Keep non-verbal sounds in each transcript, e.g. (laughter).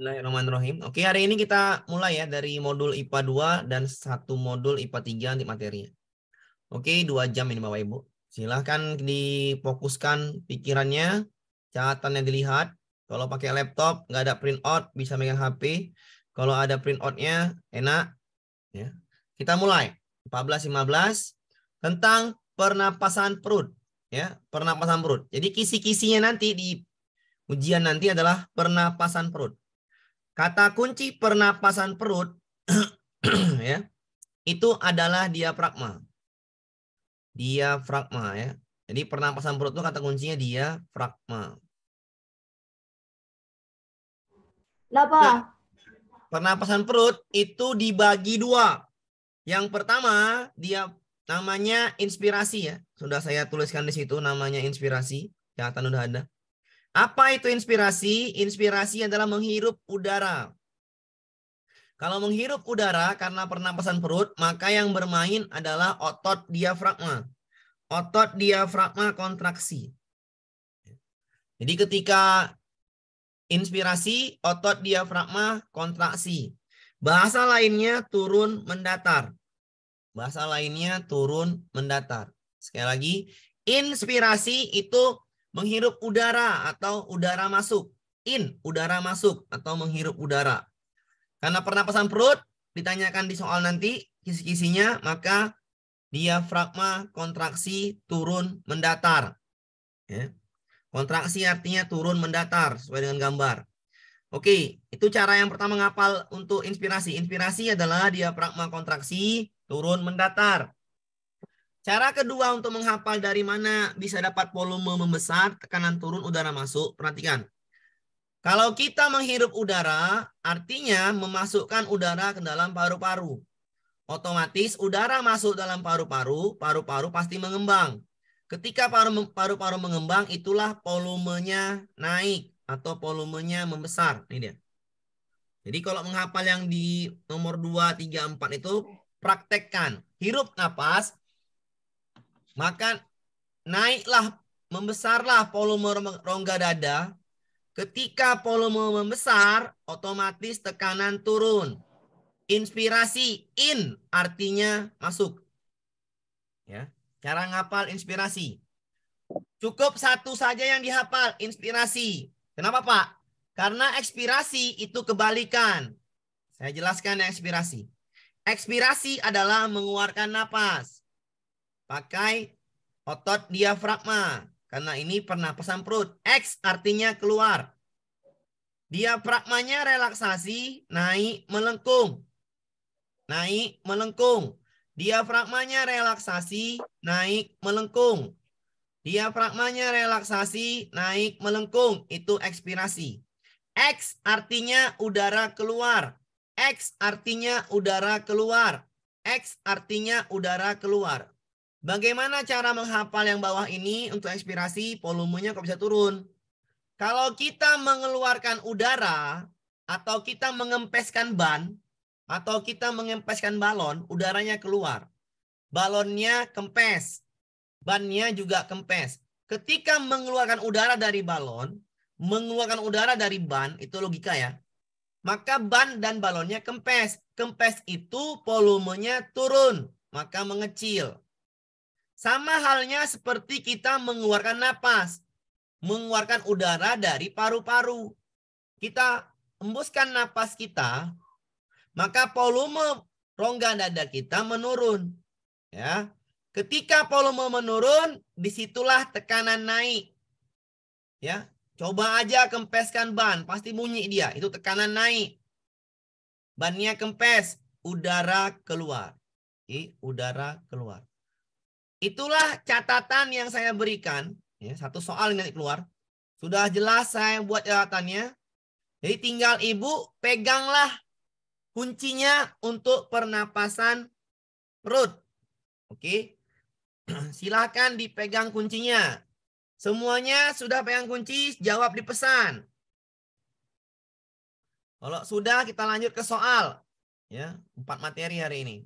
Bismillahirrahmanirrahim. Oke, hari ini kita mulai ya dari modul IPA 2 dan satu modul IPA 3 nanti materinya. Oke, dua jam ini Bapak Ibu. Silahkan difokuskan pikirannya, catatan yang dilihat. Kalau pakai laptop, nggak ada print out, bisa megang HP. Kalau ada print outnya, enak. Ya. Kita mulai. 14-15 tentang pernapasan perut. Ya, pernapasan perut. Jadi kisi-kisinya nanti di ujian nanti adalah pernapasan perut. Kata kunci pernapasan perut (clears throat) ya. Itu adalah diafragma. Diafragma ya. Jadi pernapasan perut itu kata kuncinya diafragma. Kenapa? Nah, pernapasan perut itu dibagi dua. Yang pertama dia namanya inspirasi ya. Sudah saya tuliskan di situ namanya inspirasi. Catatan udah ada. Apa itu inspirasi? Inspirasi adalah menghirup udara. Kalau menghirup udara karena pernapasan perut, maka yang bermain adalah otot diafragma. Otot diafragma kontraksi. Jadi ketika inspirasi, otot diafragma kontraksi. Bahasa lainnya turun mendatar. Bahasa lainnya turun mendatar. Sekali lagi, inspirasi itu menghirup udara atau udara masuk. In, udara masuk atau menghirup udara. Karena pernapasan perut ditanyakan di soal nanti kisi-kisinya, maka diafragma kontraksi turun mendatar. Ya. Kontraksi artinya turun mendatar sesuai dengan gambar. Oke, itu cara yang pertama ngapal untuk inspirasi. Inspirasi adalah diafragma kontraksi turun mendatar. Cara kedua untuk menghafal dari mana bisa dapat volume membesar, tekanan turun, udara masuk. Perhatikan. Kalau kita menghirup udara, artinya memasukkan udara ke dalam paru-paru. Otomatis udara masuk dalam paru-paru, paru-paru pasti mengembang. Ketika paru-paru mengembang, itulah volumenya naik atau volumenya membesar. Ini dia. Jadi kalau menghafal yang di nomor 2, 3, 4 itu praktekkan. Hirup napas, maka naiklah, membesarlah volume rongga dada. Ketika volume membesar, otomatis tekanan turun. Inspirasi in artinya masuk. Ya, cara ngapal inspirasi. Cukup satu saja yang dihafal, inspirasi. Kenapa, Pak? Karena ekspirasi itu kebalikan. Saya jelaskan ekspirasi. Ekspirasi adalah mengeluarkan napas pakai otot diafragma. Karena ini pernah pesan perut. X artinya keluar. Diafragmanya relaksasi, naik, melengkung. Naik, melengkung. Diafragmanya relaksasi, naik, melengkung. Diafragmanya relaksasi, naik, melengkung. Itu ekspirasi. X artinya udara keluar. X artinya udara keluar. X artinya udara keluar. Bagaimana cara menghafal yang bawah ini untuk ekspirasi volumenya kok bisa turun? Kalau kita mengeluarkan udara atau kita mengempeskan ban atau kita mengempeskan balon, udaranya keluar. Balonnya kempes. Bannya juga kempes. Ketika mengeluarkan udara dari balon, mengeluarkan udara dari ban, itu logika ya. Maka ban dan balonnya kempes. Kempes itu volumenya turun, maka mengecil. Sama halnya seperti kita mengeluarkan napas, mengeluarkan udara dari paru-paru. Kita embuskan napas kita, maka volume rongga dada kita menurun. Ya. Ketika volume menurun, disitulah tekanan naik. Ya, coba aja kempeskan ban, pasti bunyi dia. Itu tekanan naik. Bannya kempes, udara keluar. Oke, udara keluar. Itulah catatan yang saya berikan. Ya, satu soal yang keluar. Sudah jelas saya buat catatannya. Jadi tinggal ibu peganglah kuncinya untuk pernapasan perut. Oke. (clears throat) Silahkan dipegang kuncinya. Semuanya sudah pegang kunci, jawab di pesan. Kalau sudah kita lanjut ke soal. Ya, empat materi hari ini.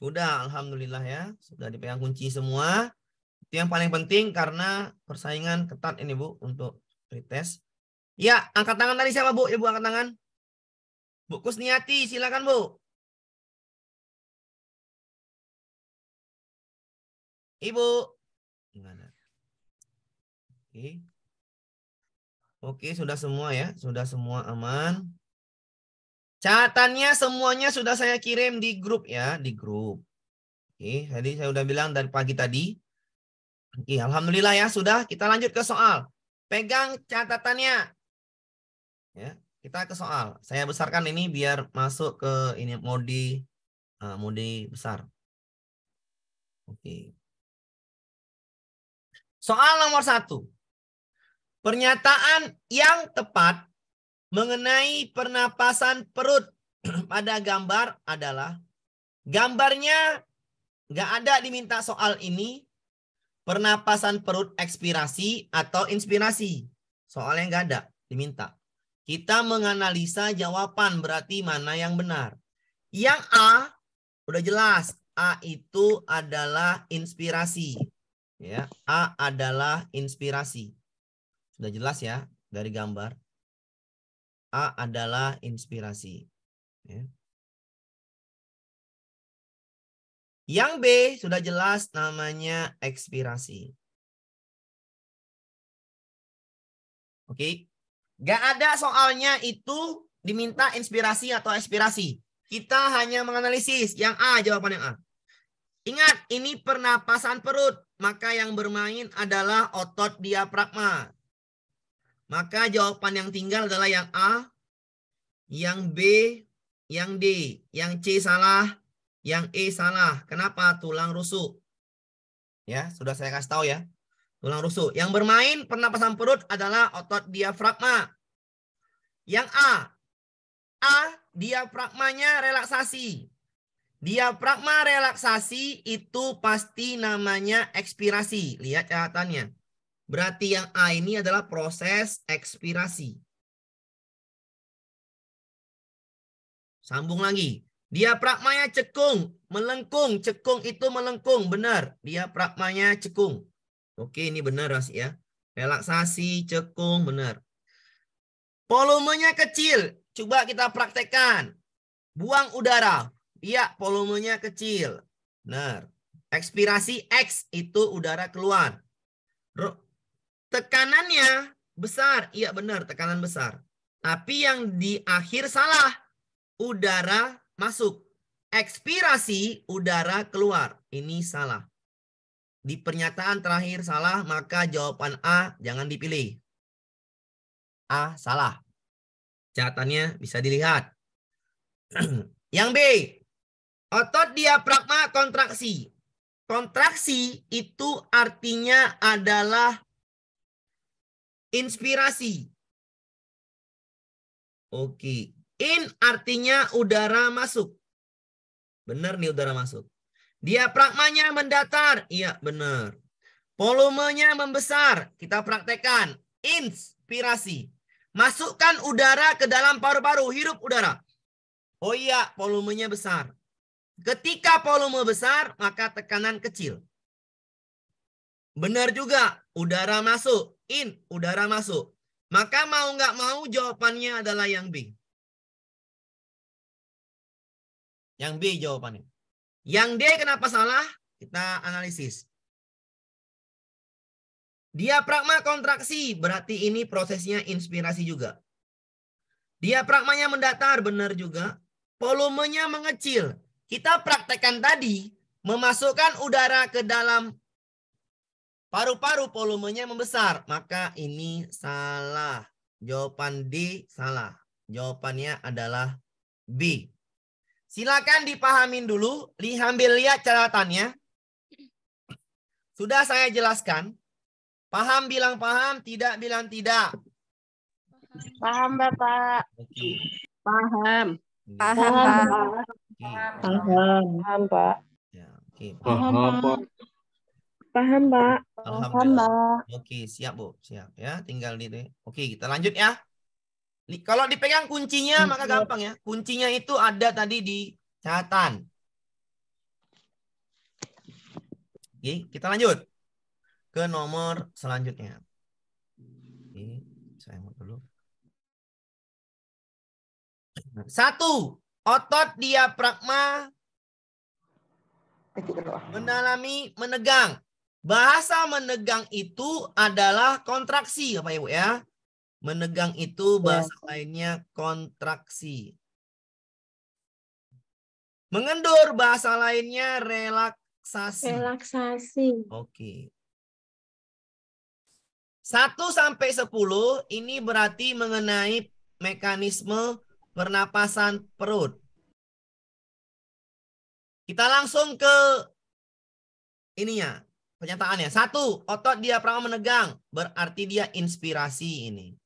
Sudah, alhamdulillah ya, sudah dipegang kunci semua. Itu yang paling penting karena persaingan ketat ini Bu untuk retest. Ya, angkat tangan tadi siapa Bu? Ibu angkat tangan. Bu Kusniati, silakan Bu. Ibu. Gimana? Oke. Oke, sudah semua ya, sudah semua aman. Catatannya semuanya sudah saya kirim di grup ya, di grup. Oke, tadi saya sudah bilang dari pagi tadi. Oke, alhamdulillah ya sudah. Kita lanjut ke soal. Pegang catatannya. Ya, kita ke soal. Saya besarkan ini biar masuk ke ini mode uh, mode besar. Oke. Soal nomor satu. Pernyataan yang tepat mengenai pernapasan perut pada (clears throat) gambar adalah gambarnya nggak ada diminta soal ini pernapasan perut ekspirasi atau inspirasi soalnya nggak ada diminta kita menganalisa jawaban berarti mana yang benar yang A udah jelas A itu adalah inspirasi ya A adalah inspirasi sudah jelas ya dari gambar A adalah inspirasi. Ya. Yang B sudah jelas namanya ekspirasi. Oke. Gak ada soalnya itu diminta inspirasi atau ekspirasi. Kita hanya menganalisis yang A, jawaban yang A. Ingat, ini pernapasan perut. Maka yang bermain adalah otot diafragma. Maka jawaban yang tinggal adalah yang A, yang B, yang D, yang C salah, yang E salah. Kenapa? Tulang rusuk. Ya, sudah saya kasih tahu ya. Tulang rusuk. Yang bermain pernapasan perut adalah otot diafragma. Yang A. A, diafragmanya relaksasi. Diafragma relaksasi itu pasti namanya ekspirasi. Lihat catatannya. Berarti yang A ini adalah proses ekspirasi. Sambung lagi. dia Diafragmanya cekung, melengkung. Cekung itu melengkung, benar. Diafragmanya cekung. Oke, ini benar ya. Relaksasi, cekung, benar. Volumenya kecil. Coba kita praktekkan. Buang udara. Iya, volumenya kecil. Benar. Ekspirasi X itu udara keluar. Tekanannya besar, iya benar tekanan besar. Tapi yang di akhir salah. Udara masuk. Ekspirasi udara keluar. Ini salah. Di pernyataan terakhir salah, maka jawaban A jangan dipilih. A salah. Catatannya bisa dilihat. (clears throat) yang B, otot diafragma kontraksi. Kontraksi itu artinya adalah inspirasi. Oke, in artinya udara masuk. Benar nih udara masuk. Dia prakmanya mendatar. Iya, benar. Volumenya membesar. Kita praktekkan. Inspirasi. Masukkan udara ke dalam paru-paru. Hirup udara. Oh iya, volumenya besar. Ketika volume besar, maka tekanan kecil. Benar juga, udara masuk in, udara masuk. Maka mau nggak mau jawabannya adalah yang B. Yang B jawabannya. Yang D kenapa salah? Kita analisis. dia Diafragma kontraksi berarti ini prosesnya inspirasi juga. dia Diafragmanya mendatar benar juga. Volumenya mengecil. Kita praktekkan tadi memasukkan udara ke dalam paru-paru volumenya membesar, maka ini salah. Jawaban D salah. Jawabannya adalah B. Silakan dipahamin dulu, diambil lihat catatannya. Sudah saya jelaskan. Paham bilang paham, tidak bilang tidak. Paham, Bapak. Okay. Paham. Paham, Pak. Ya, paham, Pak. Paham, Pak. paham, paham, Paham, Pak. Paham, Pak. Paham, Oke, siap, Bu. Siap ya. Tinggal di Oke, kita lanjut ya. Kalau dipegang kuncinya maka gampang ya. Kuncinya itu ada tadi di catatan. Oke, kita lanjut ke nomor selanjutnya. Oke, saya mau dulu. Satu, otot diafragma mendalami menegang. Bahasa menegang itu adalah kontraksi, Bapak ya, Ibu ya. Menegang itu iya. bahasa ya. lainnya kontraksi. Mengendur bahasa lainnya relaksasi. Relaksasi. Oke. satu sampai sepuluh ini berarti mengenai mekanisme pernapasan perut. Kita langsung ke ininya, Pernyataannya. Satu, otot dia diafragma menegang. Berarti dia inspirasi ini.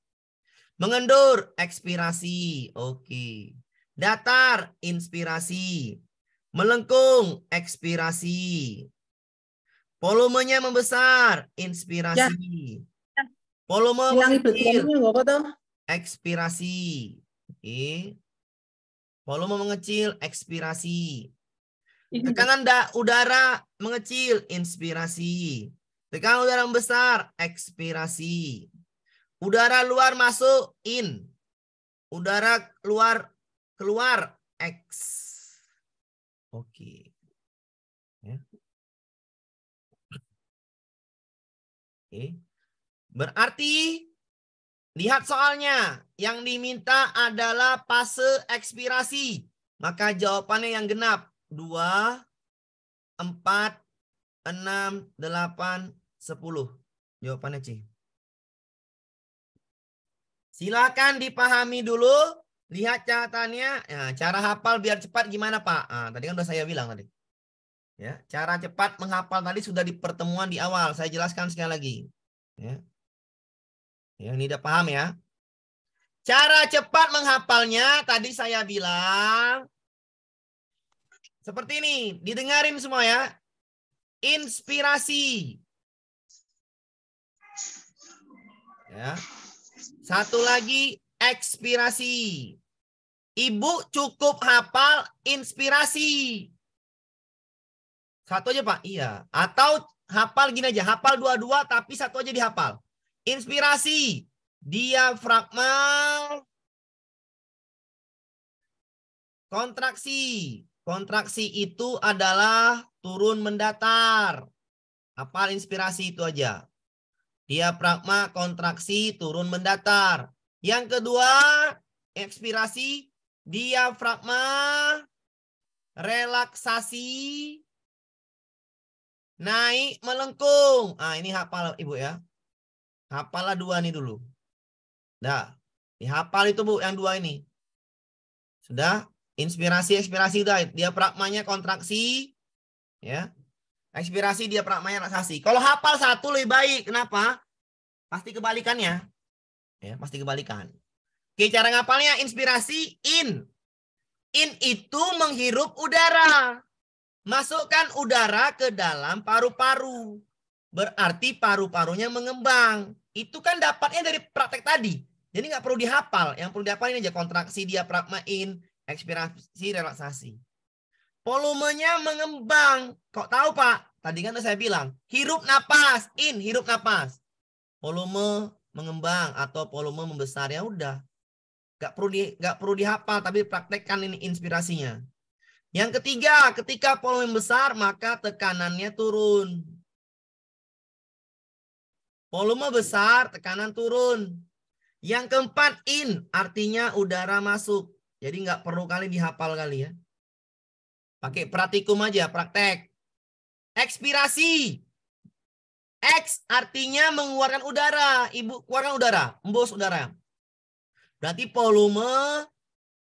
Mengendur, ekspirasi. Oke. Datar, inspirasi. Melengkung, ekspirasi. Volumenya membesar, inspirasi. Ya. Volume iya, mengecil, ekspirasi. Oke. Volume mengecil, ekspirasi. Iya. Tekanan udara mengecil, inspirasi. Tekanan udara besar, ekspirasi. Udara luar masuk, in. Udara luar keluar, ex. Oke. Ya. Oke. Berarti lihat soalnya yang diminta adalah fase ekspirasi. Maka jawabannya yang genap dua, empat, enam, delapan, sepuluh. Jawabannya C. Silakan dipahami dulu. Lihat catatannya. Ya, cara hafal biar cepat gimana Pak? Nah, tadi kan sudah saya bilang tadi. Ya, cara cepat menghafal tadi sudah di pertemuan di awal. Saya jelaskan sekali lagi. Ya. Yang tidak paham ya. Cara cepat menghafalnya tadi saya bilang seperti ini, didengarin semua ya. Inspirasi. Ya. Satu lagi ekspirasi. Ibu cukup hafal inspirasi. Satu aja Pak, iya. Atau hafal gini aja, hafal dua-dua tapi satu aja dihafal. Inspirasi, diafragma, kontraksi, Kontraksi itu adalah turun mendatar. Apal inspirasi itu aja. Dia Diafragma kontraksi turun mendatar. Yang kedua, ekspirasi diafragma relaksasi naik melengkung. Ah ini hafal Ibu ya. Hafalah dua nih dulu. Dah. Dihafal itu Bu yang dua ini. Sudah? Inspirasi ekspirasi dia prakmanya kontraksi ya. Ekspirasi dia prakmanya relaksasi. Kalau hafal satu lebih baik. Kenapa? Pasti kebalikannya. Ya, pasti kebalikan. Oke, cara ngapalnya inspirasi in. In itu menghirup udara. Masukkan udara ke dalam paru-paru. Berarti paru-parunya mengembang. Itu kan dapatnya dari praktek tadi. Jadi nggak perlu dihafal. Yang perlu dihafal ini aja kontraksi dia in, ekspirasi relaksasi. Volumenya mengembang. Kok tahu Pak? Tadi kan saya bilang, hirup napas, in, hirup napas. Volume mengembang atau volume membesar ya udah. Gak perlu di gak perlu dihafal tapi praktekkan ini inspirasinya. Yang ketiga, ketika volume besar maka tekanannya turun. Volume besar, tekanan turun. Yang keempat in, artinya udara masuk. Jadi nggak perlu kali dihafal kali ya. Pakai praktikum aja, praktek. Ekspirasi. X artinya mengeluarkan udara. Ibu keluarkan udara, embus udara. Berarti volume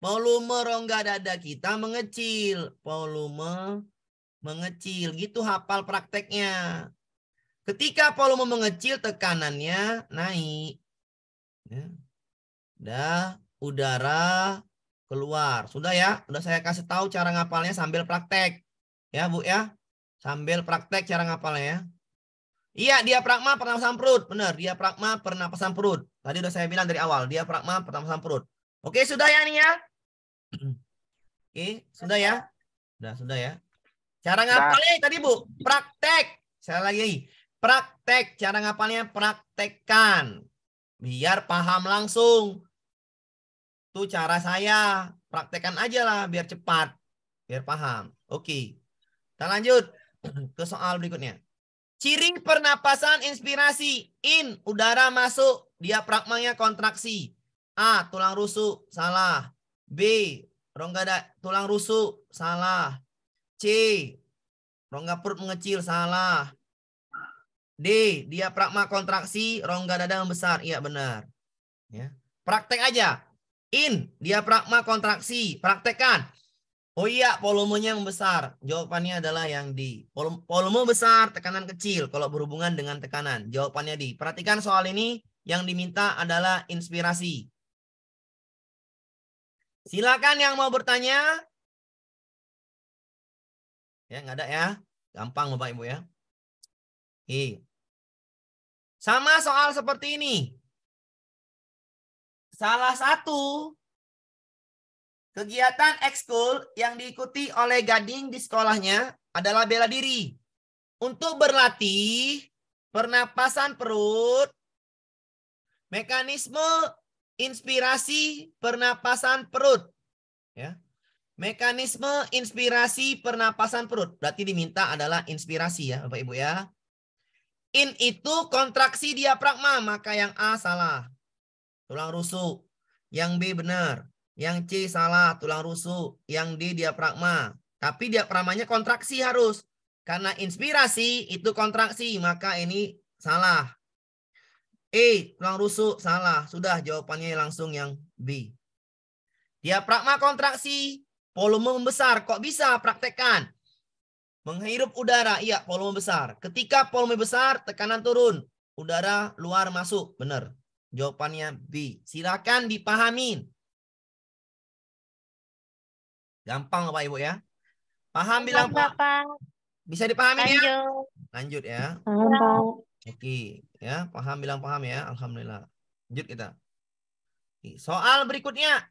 volume rongga dada kita mengecil. Volume mengecil. Gitu hafal prakteknya. Ketika volume mengecil, tekanannya naik. Ya. udara keluar. Sudah ya, sudah saya kasih tahu cara ngapalnya sambil praktek. Ya, Bu ya. Sambil praktek cara ngapalnya ya. Iya, dia pragma pernapasan perut. Benar, pragma pernapasan perut. Tadi udah saya bilang dari awal, dia pragma pernapasan perut. Oke, sudah ya nih ya? (clears throat) Oke, sudah ya? Sudah, sudah ya. Cara ngapalnya tadi, Bu. Praktek. Saya lagi. Praktek. Cara ngapalnya praktekkan. Biar paham langsung. Itu cara saya. praktekkan aja lah biar cepat. Biar paham. Oke. Kita lanjut (clears throat) ke soal berikutnya. Ciri pernapasan inspirasi. In, udara masuk. dia Diafragmanya kontraksi. A, tulang rusuk. Salah. B, rongga da tulang rusuk. Salah. C, rongga perut mengecil. Salah. D, dia diafragma kontraksi, rongga dada membesar. Iya benar. Ya. Praktek aja. In, dia diafragma kontraksi. Praktekkan. Oh iya, volumenya besar. Jawabannya adalah yang di. Volume besar, tekanan kecil kalau berhubungan dengan tekanan. Jawabannya di. Perhatikan soal ini, yang diminta adalah inspirasi. Silakan yang mau bertanya. Ya, nggak ada ya. Gampang Bapak Ibu ya. Oke. Sama soal seperti ini salah satu kegiatan ekskul yang diikuti oleh gading di sekolahnya adalah bela diri. Untuk berlatih pernapasan perut, mekanisme inspirasi pernapasan perut. Ya. Mekanisme inspirasi pernapasan perut. Berarti diminta adalah inspirasi ya Bapak Ibu ya. In itu kontraksi diafragma, maka yang A salah tulang rusuk. Yang B benar. Yang C salah, tulang rusuk. Yang D diafragma. Tapi diafragmanya kontraksi harus. Karena inspirasi itu kontraksi, maka ini salah. E, tulang rusuk, salah. Sudah jawabannya langsung yang B. Dia Diafragma kontraksi, volume membesar. Kok bisa? Praktekkan. Menghirup udara, iya volume besar. Ketika volume besar, tekanan turun. Udara luar masuk, benar. Jawabannya B. Silakan dipahamin. Gampang Bapak Ibu ya? Paham bilang Pak. Bisa dipahami ya? Lanjut. ya? Lanjut ya. Paham, Oke, ya, paham bilang paham ya. Alhamdulillah. Lanjut kita. Soal berikutnya.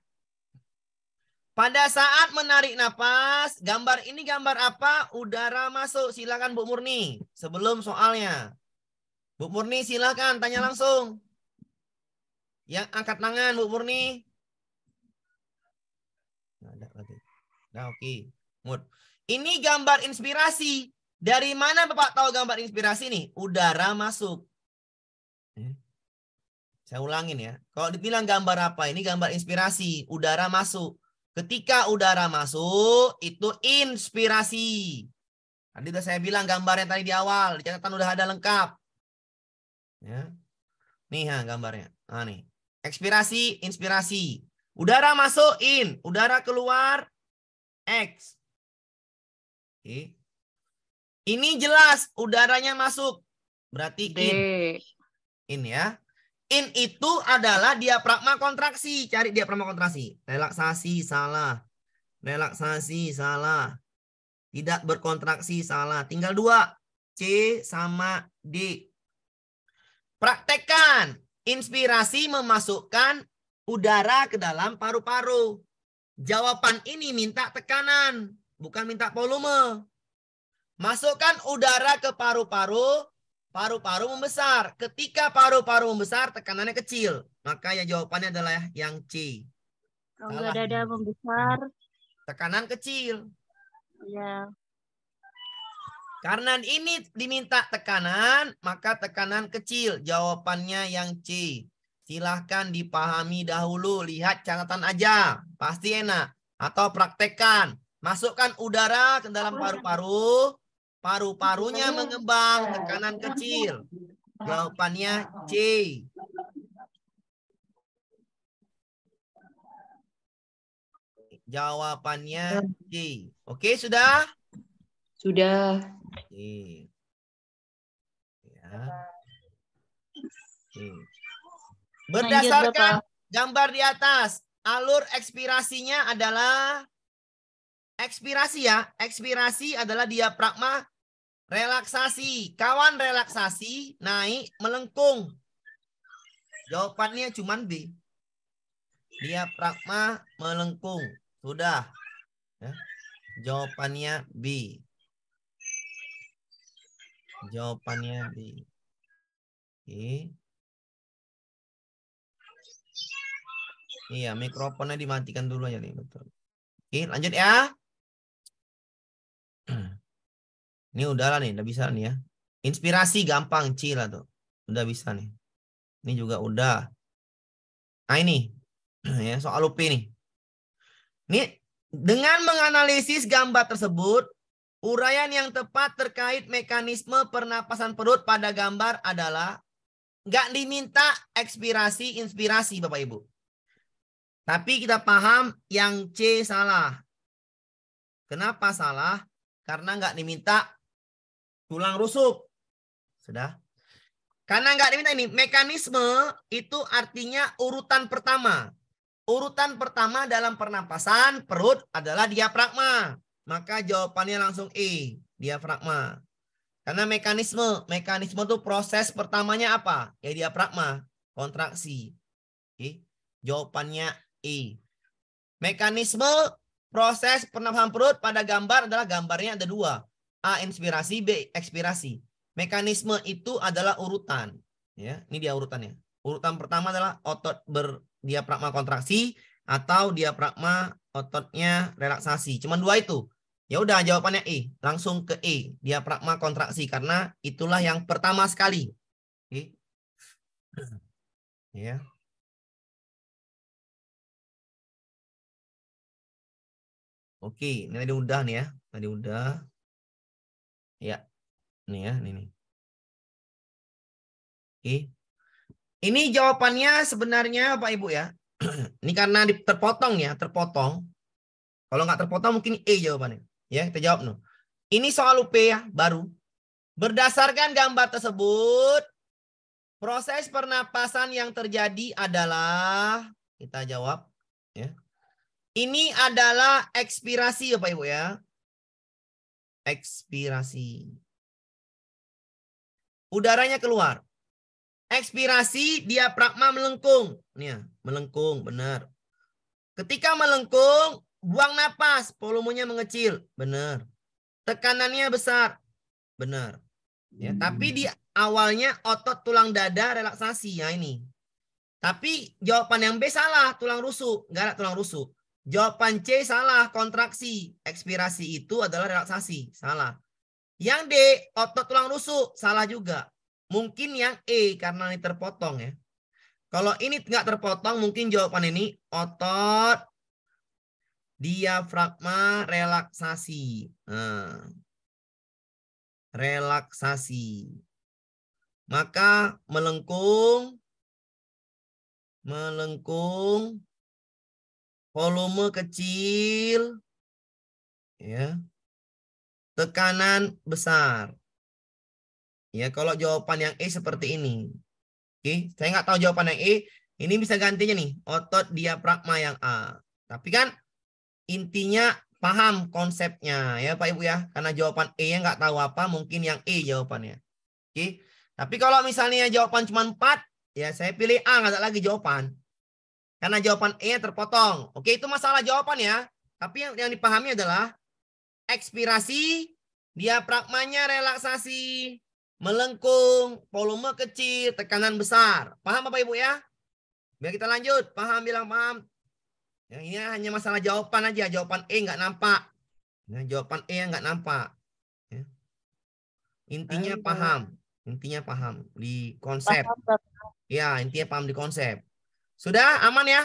Pada saat menarik nafas, gambar ini gambar apa? Udara masuk. Silakan Bu Murni sebelum soalnya. Bu Murni silakan tanya langsung. Yang angkat tangan Bu Murni. ada lagi. Nah, oke. Okay. Ini gambar inspirasi. Dari mana Bapak tahu gambar inspirasi ini? Udara masuk. Eh. Saya ulangin ya. Kalau dibilang gambar apa? Ini gambar inspirasi. Udara masuk. Ketika udara masuk, itu inspirasi. Tadi sudah saya bilang gambarnya tadi di awal. Di catatan udah ada lengkap. Ya. Nih ha, gambarnya. Nah, nih. Ekspirasi, inspirasi. Udara masuk in, udara keluar X. Oke. Ini jelas udaranya masuk. Berarti in. In ya. In itu adalah prakma kontraksi. Cari prakma kontraksi. Relaksasi salah. Relaksasi salah. Tidak berkontraksi salah. Tinggal dua. C sama D. Praktekan. Inspirasi memasukkan udara ke dalam paru-paru. Jawaban ini minta tekanan, bukan minta volume. Masukkan udara ke paru-paru, paru-paru membesar. Ketika paru-paru membesar, tekanannya kecil. Maka ya jawabannya adalah yang C. Kalau dada membesar. Tekanan kecil. Ya. Karena ini diminta tekanan, maka tekanan kecil. Jawabannya yang C. Silahkan dipahami dahulu. Lihat catatan aja. Pasti enak. Atau praktekkan. Masukkan udara ke dalam paru-paru. Paru-parunya mengembang. Tekanan kecil. Jawabannya C. Jawabannya C. Oke, sudah? Sudah ini. Ya. Berdasarkan gambar di atas, alur ekspirasinya adalah ekspirasi ya. Ekspirasi adalah diafragma relaksasi. Kawan relaksasi naik melengkung. Jawabannya cuma B. dia Diafragma melengkung. Sudah. Ya. Jawabannya B jawabannya B. Oke. Iya, mikrofonnya dimatikan dulu aja nih, betul. Oke, lanjut ya. (clears throat) Ini udahlah nih, udah bisa nih ya. Inspirasi gampang, C lah tuh. Udah bisa nih. Ini juga udah. Nah ini, (clears throat) ya soal UP nih. Ini dengan menganalisis gambar tersebut, Uraian yang tepat terkait mekanisme pernapasan perut pada gambar adalah nggak diminta ekspirasi inspirasi Bapak Ibu. Tapi kita paham yang C salah. Kenapa salah? Karena nggak diminta tulang rusuk. Sudah? Karena nggak diminta ini. Mekanisme itu artinya urutan pertama. Urutan pertama dalam pernapasan perut adalah diafragma. Maka jawabannya langsung E, diafragma. Karena mekanisme, mekanisme itu proses pertamanya apa? Ya diafragma, kontraksi. Oke, jawabannya E. Mekanisme proses pernafasan perut pada gambar adalah gambarnya ada dua. A inspirasi, B ekspirasi. Mekanisme itu adalah urutan. Ya, ini dia urutannya. Urutan pertama adalah otot ber diafragma kontraksi atau diafragma ototnya relaksasi. Cuman dua itu. Ya udah jawabannya E, langsung ke E, dia diafragma kontraksi karena itulah yang pertama sekali. Oke. Okay. (clears throat) Ya. Oke, okay, ini tadi udah nih ya. Tadi udah. Ya. Nih ya, ini nih. Oke. Okay. Ini jawabannya sebenarnya Pak Ibu ya. (clears throat) ini karena terpotong ya, terpotong. Kalau nggak terpotong mungkin E jawabannya. Ya, kita jawab nu Ini soal UP ya, baru. Berdasarkan gambar tersebut, proses pernapasan yang terjadi adalah kita jawab ya. Ini adalah ekspirasi ya Pak Ibu ya. Ekspirasi. Udaranya keluar. Ekspirasi dia diafragma melengkung. Nih ya, melengkung benar. Ketika melengkung, Buang napas, volumenya mengecil. Benar. Tekanannya besar. Benar. Ya, hmm. tapi di awalnya otot tulang dada relaksasi ya ini. Tapi jawaban yang B salah, tulang rusuk. Enggak ada tulang rusuk. Jawaban C salah, kontraksi. Ekspirasi itu adalah relaksasi, salah. Yang D, otot tulang rusuk, salah juga. Mungkin yang E, karena ini terpotong ya. Kalau ini nggak terpotong, mungkin jawaban ini otot diafragma relaksasi. Nah, relaksasi. Maka melengkung, melengkung, volume kecil, ya, tekanan besar. Ya, kalau jawaban yang E seperti ini. Oke, saya nggak tahu jawaban yang E. Ini bisa gantinya nih, otot diafragma yang A. Tapi kan intinya paham konsepnya ya Pak Ibu ya. Karena jawaban E-nya nggak tahu apa, mungkin yang E jawabannya. Oke. Tapi kalau misalnya jawaban cuma 4, ya saya pilih A, nggak ada lagi jawaban. Karena jawaban E nya terpotong. Oke, itu masalah jawaban ya. Tapi yang, yang dipahami adalah ekspirasi, dia diafragmanya relaksasi, melengkung, volume kecil, tekanan besar. Paham Bapak Ibu ya? Biar kita lanjut. Paham bilang paham. Ya, ini iya, hanya masalah jawaban aja. Jawaban E nggak nampak. Ya, jawaban E yang nggak nampak. Ya. Intinya Ayo. paham. Intinya paham di konsep. Paham, Ya, intinya paham di konsep. Sudah aman ya?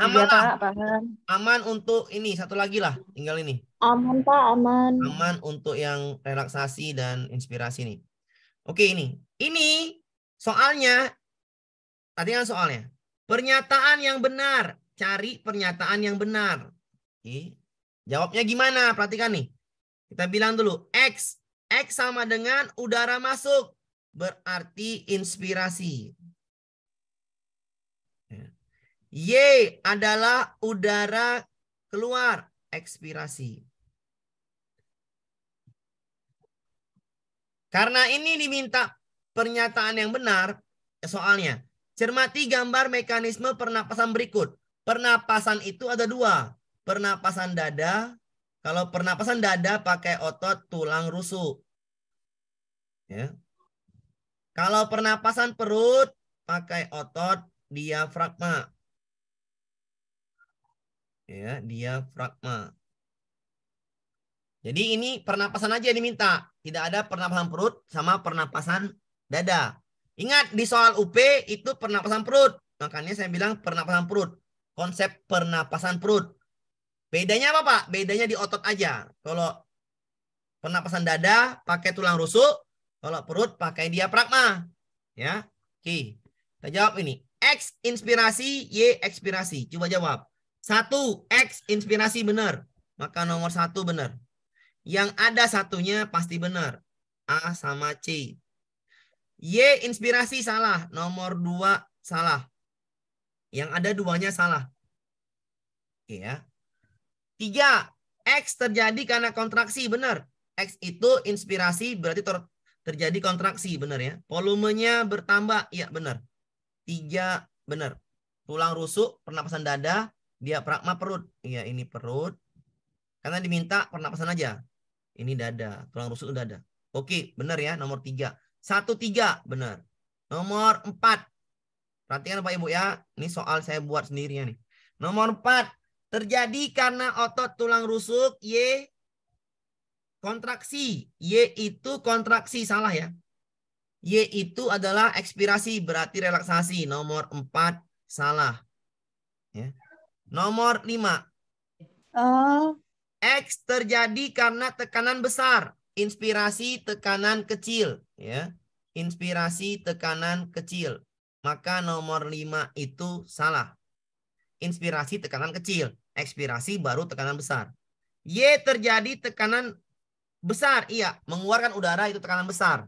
Aman ya, Pak, paham. Aman untuk ini, satu lagi lah. Tinggal ini. Aman, Pak, aman. Aman untuk yang relaksasi dan inspirasi nih. Oke, ini. Ini soalnya. Tadi kan soalnya. Pernyataan yang benar. Cari pernyataan yang benar. Oke. Jawabnya gimana? Perhatikan nih. Kita bilang dulu X. X sama dengan udara masuk. Berarti inspirasi. Ya. Y adalah udara keluar. Ekspirasi. Karena ini diminta pernyataan yang benar soalnya. Cermati gambar mekanisme pernapasan berikut. Pernapasan itu ada dua. Pernapasan dada. Kalau pernapasan dada pakai otot tulang rusuk. Ya. Kalau pernapasan perut pakai otot diafragma. Ya, diafragma. Jadi ini pernapasan aja yang diminta. Tidak ada pernapasan perut sama pernapasan dada. Ingat di soal UP itu pernapasan perut. Makanya saya bilang pernapasan perut. Konsep pernapasan perut. Bedanya apa Pak? Bedanya di otot aja. Kalau pernapasan dada pakai tulang rusuk. Kalau perut pakai diafragma. Ya, Oke. Kita jawab ini. X inspirasi, Y ekspirasi. Coba jawab. Satu, X inspirasi benar. Maka nomor satu benar. Yang ada satunya pasti benar. A sama C. Y inspirasi salah, nomor dua salah. Yang ada duanya salah. Oke ya. Tiga, X terjadi karena kontraksi, benar. X itu inspirasi berarti ter terjadi kontraksi, benar ya. Volumenya bertambah, iya benar. Tiga, benar. Tulang rusuk, pernapasan dada, dia pragma perut. Iya, ini perut. Karena diminta pernapasan aja. Ini dada, tulang rusuk dada. Oke, benar ya nomor tiga. Satu tiga, benar. Nomor empat. Perhatikan Pak Ibu ya. Ini soal saya buat sendirinya nih. Nomor empat. Terjadi karena otot tulang rusuk Y kontraksi. Y itu kontraksi, salah ya. Y itu adalah ekspirasi, berarti relaksasi. Nomor empat, salah. Ya. Nomor lima. Uh. X terjadi karena tekanan besar inspirasi tekanan kecil ya. Inspirasi tekanan kecil. Maka nomor 5 itu salah. Inspirasi tekanan kecil, ekspirasi baru tekanan besar. Y terjadi tekanan besar, iya, mengeluarkan udara itu tekanan besar.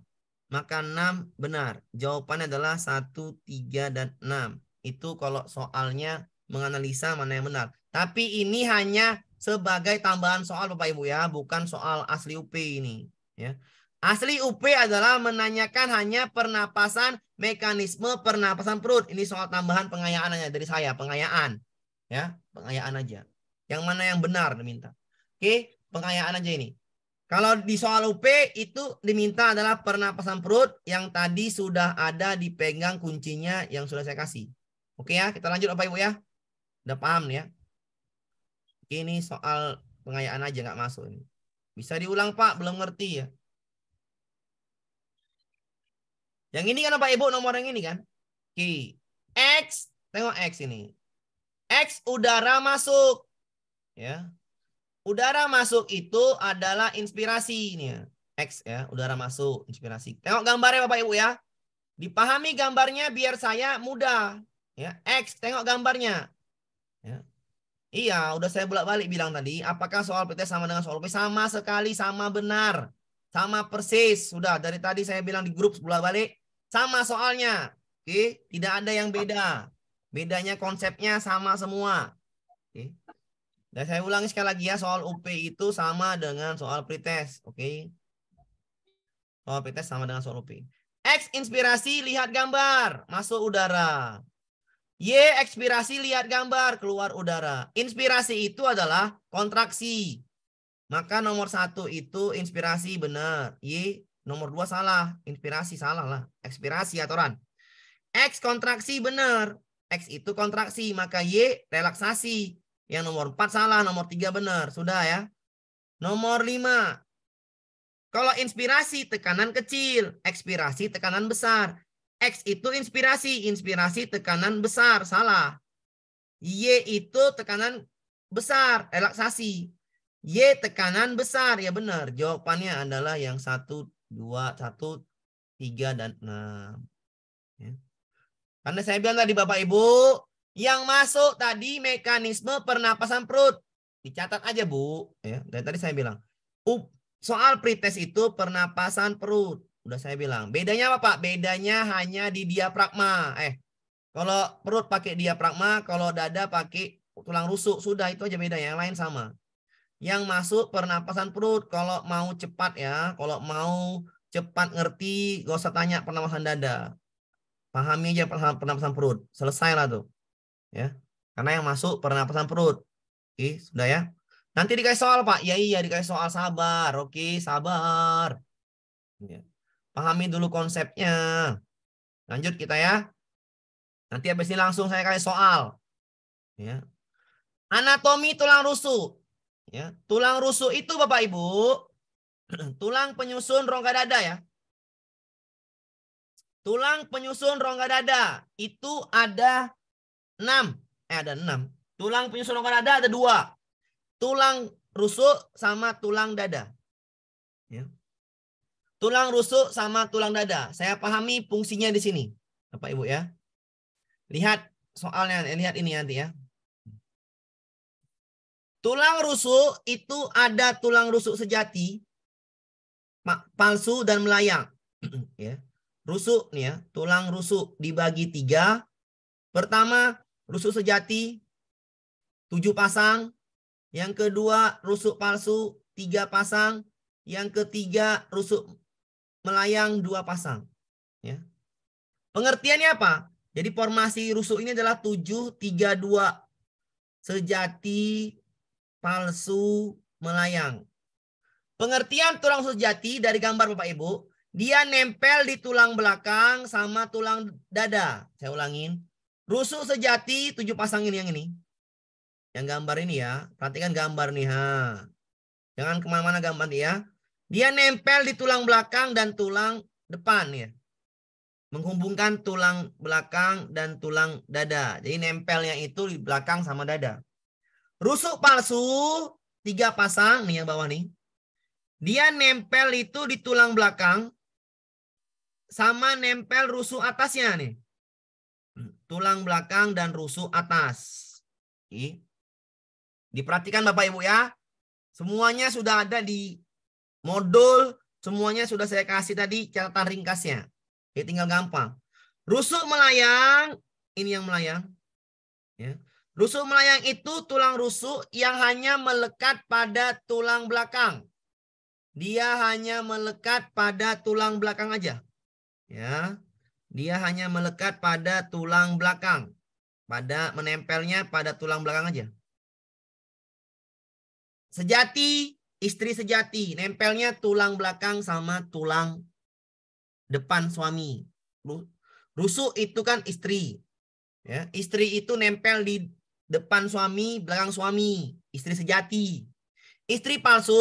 Maka 6 benar. Jawabannya adalah 1, 3 dan 6. Itu kalau soalnya menganalisa mana yang benar. Tapi ini hanya sebagai tambahan soal Bapak Ibu ya, bukan soal asli UP ini ya. Asli UP adalah menanyakan hanya pernapasan, mekanisme pernapasan perut. Ini soal tambahan pengayaan aja dari saya, pengayaan. Ya, pengayaan aja. Yang mana yang benar diminta. Oke, pengayaan aja ini. Kalau di soal UP itu diminta adalah pernapasan perut yang tadi sudah ada dipegang kuncinya yang sudah saya kasih. Oke ya, kita lanjut Bapak Ibu ya. Udah paham ya ini soal pengayaan aja nggak masuk ini. Bisa diulang Pak, belum ngerti ya. Yang ini kan Pak Ibu nomor yang ini kan? Oke. X, tengok X ini. X udara masuk. Ya. Udara masuk itu adalah inspirasi ini ya. X ya, udara masuk, inspirasi. Tengok gambarnya Bapak Ibu ya. Dipahami gambarnya biar saya mudah. Ya, X, tengok gambarnya. Iya, udah saya bolak-balik bilang tadi, apakah soal PT sama dengan soal UP? Sama sekali, sama benar. Sama persis. Sudah, dari tadi saya bilang di grup bolak-balik, sama soalnya. Oke, tidak ada yang beda. Bedanya konsepnya sama semua. Oke. Dan saya ulangi sekali lagi ya, soal UP itu sama dengan soal pretest. Oke. Soal pretest sama dengan soal UP. X inspirasi, lihat gambar. Masuk udara. Y ekspirasi lihat gambar keluar udara. Inspirasi itu adalah kontraksi. Maka nomor satu itu inspirasi benar. Y nomor dua salah. Inspirasi salah lah. Ekspirasi aturan. X kontraksi benar. X itu kontraksi. Maka Y relaksasi. Yang nomor empat salah. Nomor tiga benar. Sudah ya. Nomor lima. Kalau inspirasi tekanan kecil, ekspirasi tekanan besar. X itu inspirasi, inspirasi tekanan besar, salah. Y itu tekanan besar, relaksasi. Y tekanan besar, ya benar. Jawabannya adalah yang 1, 2, 1, 3, dan 6. Ya. Karena saya bilang tadi Bapak Ibu, yang masuk tadi mekanisme pernapasan perut. Dicatat aja Bu. Ya, dari tadi saya bilang. Soal pretest itu pernapasan perut. Udah saya bilang. Bedanya apa, Pak? Bedanya hanya di diafragma. Eh, kalau perut pakai diafragma, kalau dada pakai tulang rusuk. Sudah, itu aja bedanya. Yang lain sama. Yang masuk pernapasan perut. Kalau mau cepat ya, kalau mau cepat ngerti, gak usah tanya pernapasan dada. Pahami aja pernapasan perut. Selesai lah tuh. Ya. Karena yang masuk pernapasan perut. Oke, sudah ya. Nanti dikasih soal, Pak. Ya iya, dikasih soal. Sabar. Oke, sabar. Ya. Pahami dulu konsepnya. Lanjut kita ya. Nanti habis ini langsung saya kasih soal. Ya. Anatomi tulang rusuk. Ya. Tulang rusuk itu Bapak Ibu, (clears throat) tulang penyusun rongga dada ya. Tulang penyusun rongga dada itu ada 6. Eh ada 6. Tulang penyusun rongga dada ada dua Tulang rusuk sama tulang dada. Ya. Tulang rusuk sama tulang dada. Saya pahami fungsinya di sini. Bapak Ibu ya. Lihat soalnya, eh, lihat ini nanti ya. Tulang rusuk itu ada tulang rusuk sejati, palsu dan melayang. (clears throat) ya. Rusuk nih ya, tulang rusuk dibagi tiga. Pertama, rusuk sejati, tujuh pasang. Yang kedua, rusuk palsu, tiga pasang. Yang ketiga, rusuk melayang dua pasang. Ya. Pengertiannya apa? Jadi formasi rusuk ini adalah 7-3-2. Sejati, palsu, melayang. Pengertian tulang sejati dari gambar Bapak Ibu, dia nempel di tulang belakang sama tulang dada. Saya ulangin. Rusuk sejati, tujuh pasang ini yang ini. Yang gambar ini ya. Perhatikan gambar nih. Ha. Jangan kemana-mana gambar nih ya. Dia nempel di tulang belakang dan tulang depan ya. Menghubungkan tulang belakang dan tulang dada. Jadi nempelnya itu di belakang sama dada. Rusuk palsu tiga pasang nih yang bawah nih. Dia nempel itu di tulang belakang sama nempel rusuk atasnya nih. Tulang belakang dan rusuk atas. Diperhatikan Bapak Ibu ya. Semuanya sudah ada di modul, semuanya sudah saya kasih tadi catatan ringkasnya. ya tinggal gampang. Rusuk melayang, ini yang melayang. Ya. Rusuk melayang itu tulang rusuk yang hanya melekat pada tulang belakang. Dia hanya melekat pada tulang belakang aja. Ya. Dia hanya melekat pada tulang belakang. Pada menempelnya pada tulang belakang aja. Sejati Istri sejati, nempelnya tulang belakang sama tulang depan suami. Rusuk itu kan istri. Ya, istri itu nempel di depan suami, belakang suami. Istri sejati. Istri palsu,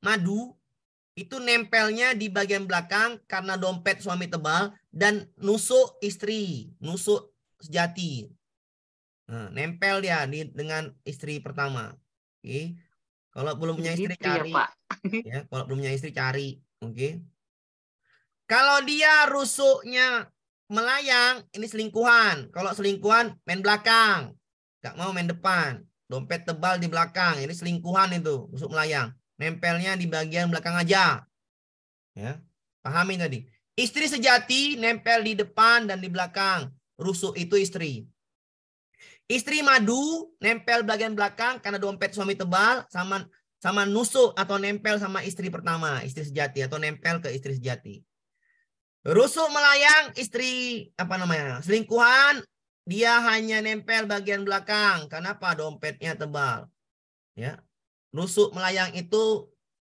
madu, itu nempelnya di bagian belakang karena dompet suami tebal dan nusuk istri, nusuk sejati. Nah, nempel ya dengan istri pertama. Oke. Kalau belum punya istri gitu ya, cari. Ya, Pak. (laughs) ya, kalau belum punya istri cari, oke. Okay? Kalau dia rusuknya melayang, ini selingkuhan. Kalau selingkuhan main belakang. nggak mau main depan. Dompet tebal di belakang, ini selingkuhan itu, rusuk melayang. Nempelnya di bagian belakang aja. Ya. Pahami tadi. Istri sejati nempel di depan dan di belakang. Rusuk itu istri. Istri madu nempel bagian belakang karena dompet suami tebal sama sama nusuk atau nempel sama istri pertama, istri sejati atau nempel ke istri sejati. Rusuk melayang istri apa namanya? selingkuhan dia hanya nempel bagian belakang. Kenapa? Dompetnya tebal. Ya. Rusuk melayang itu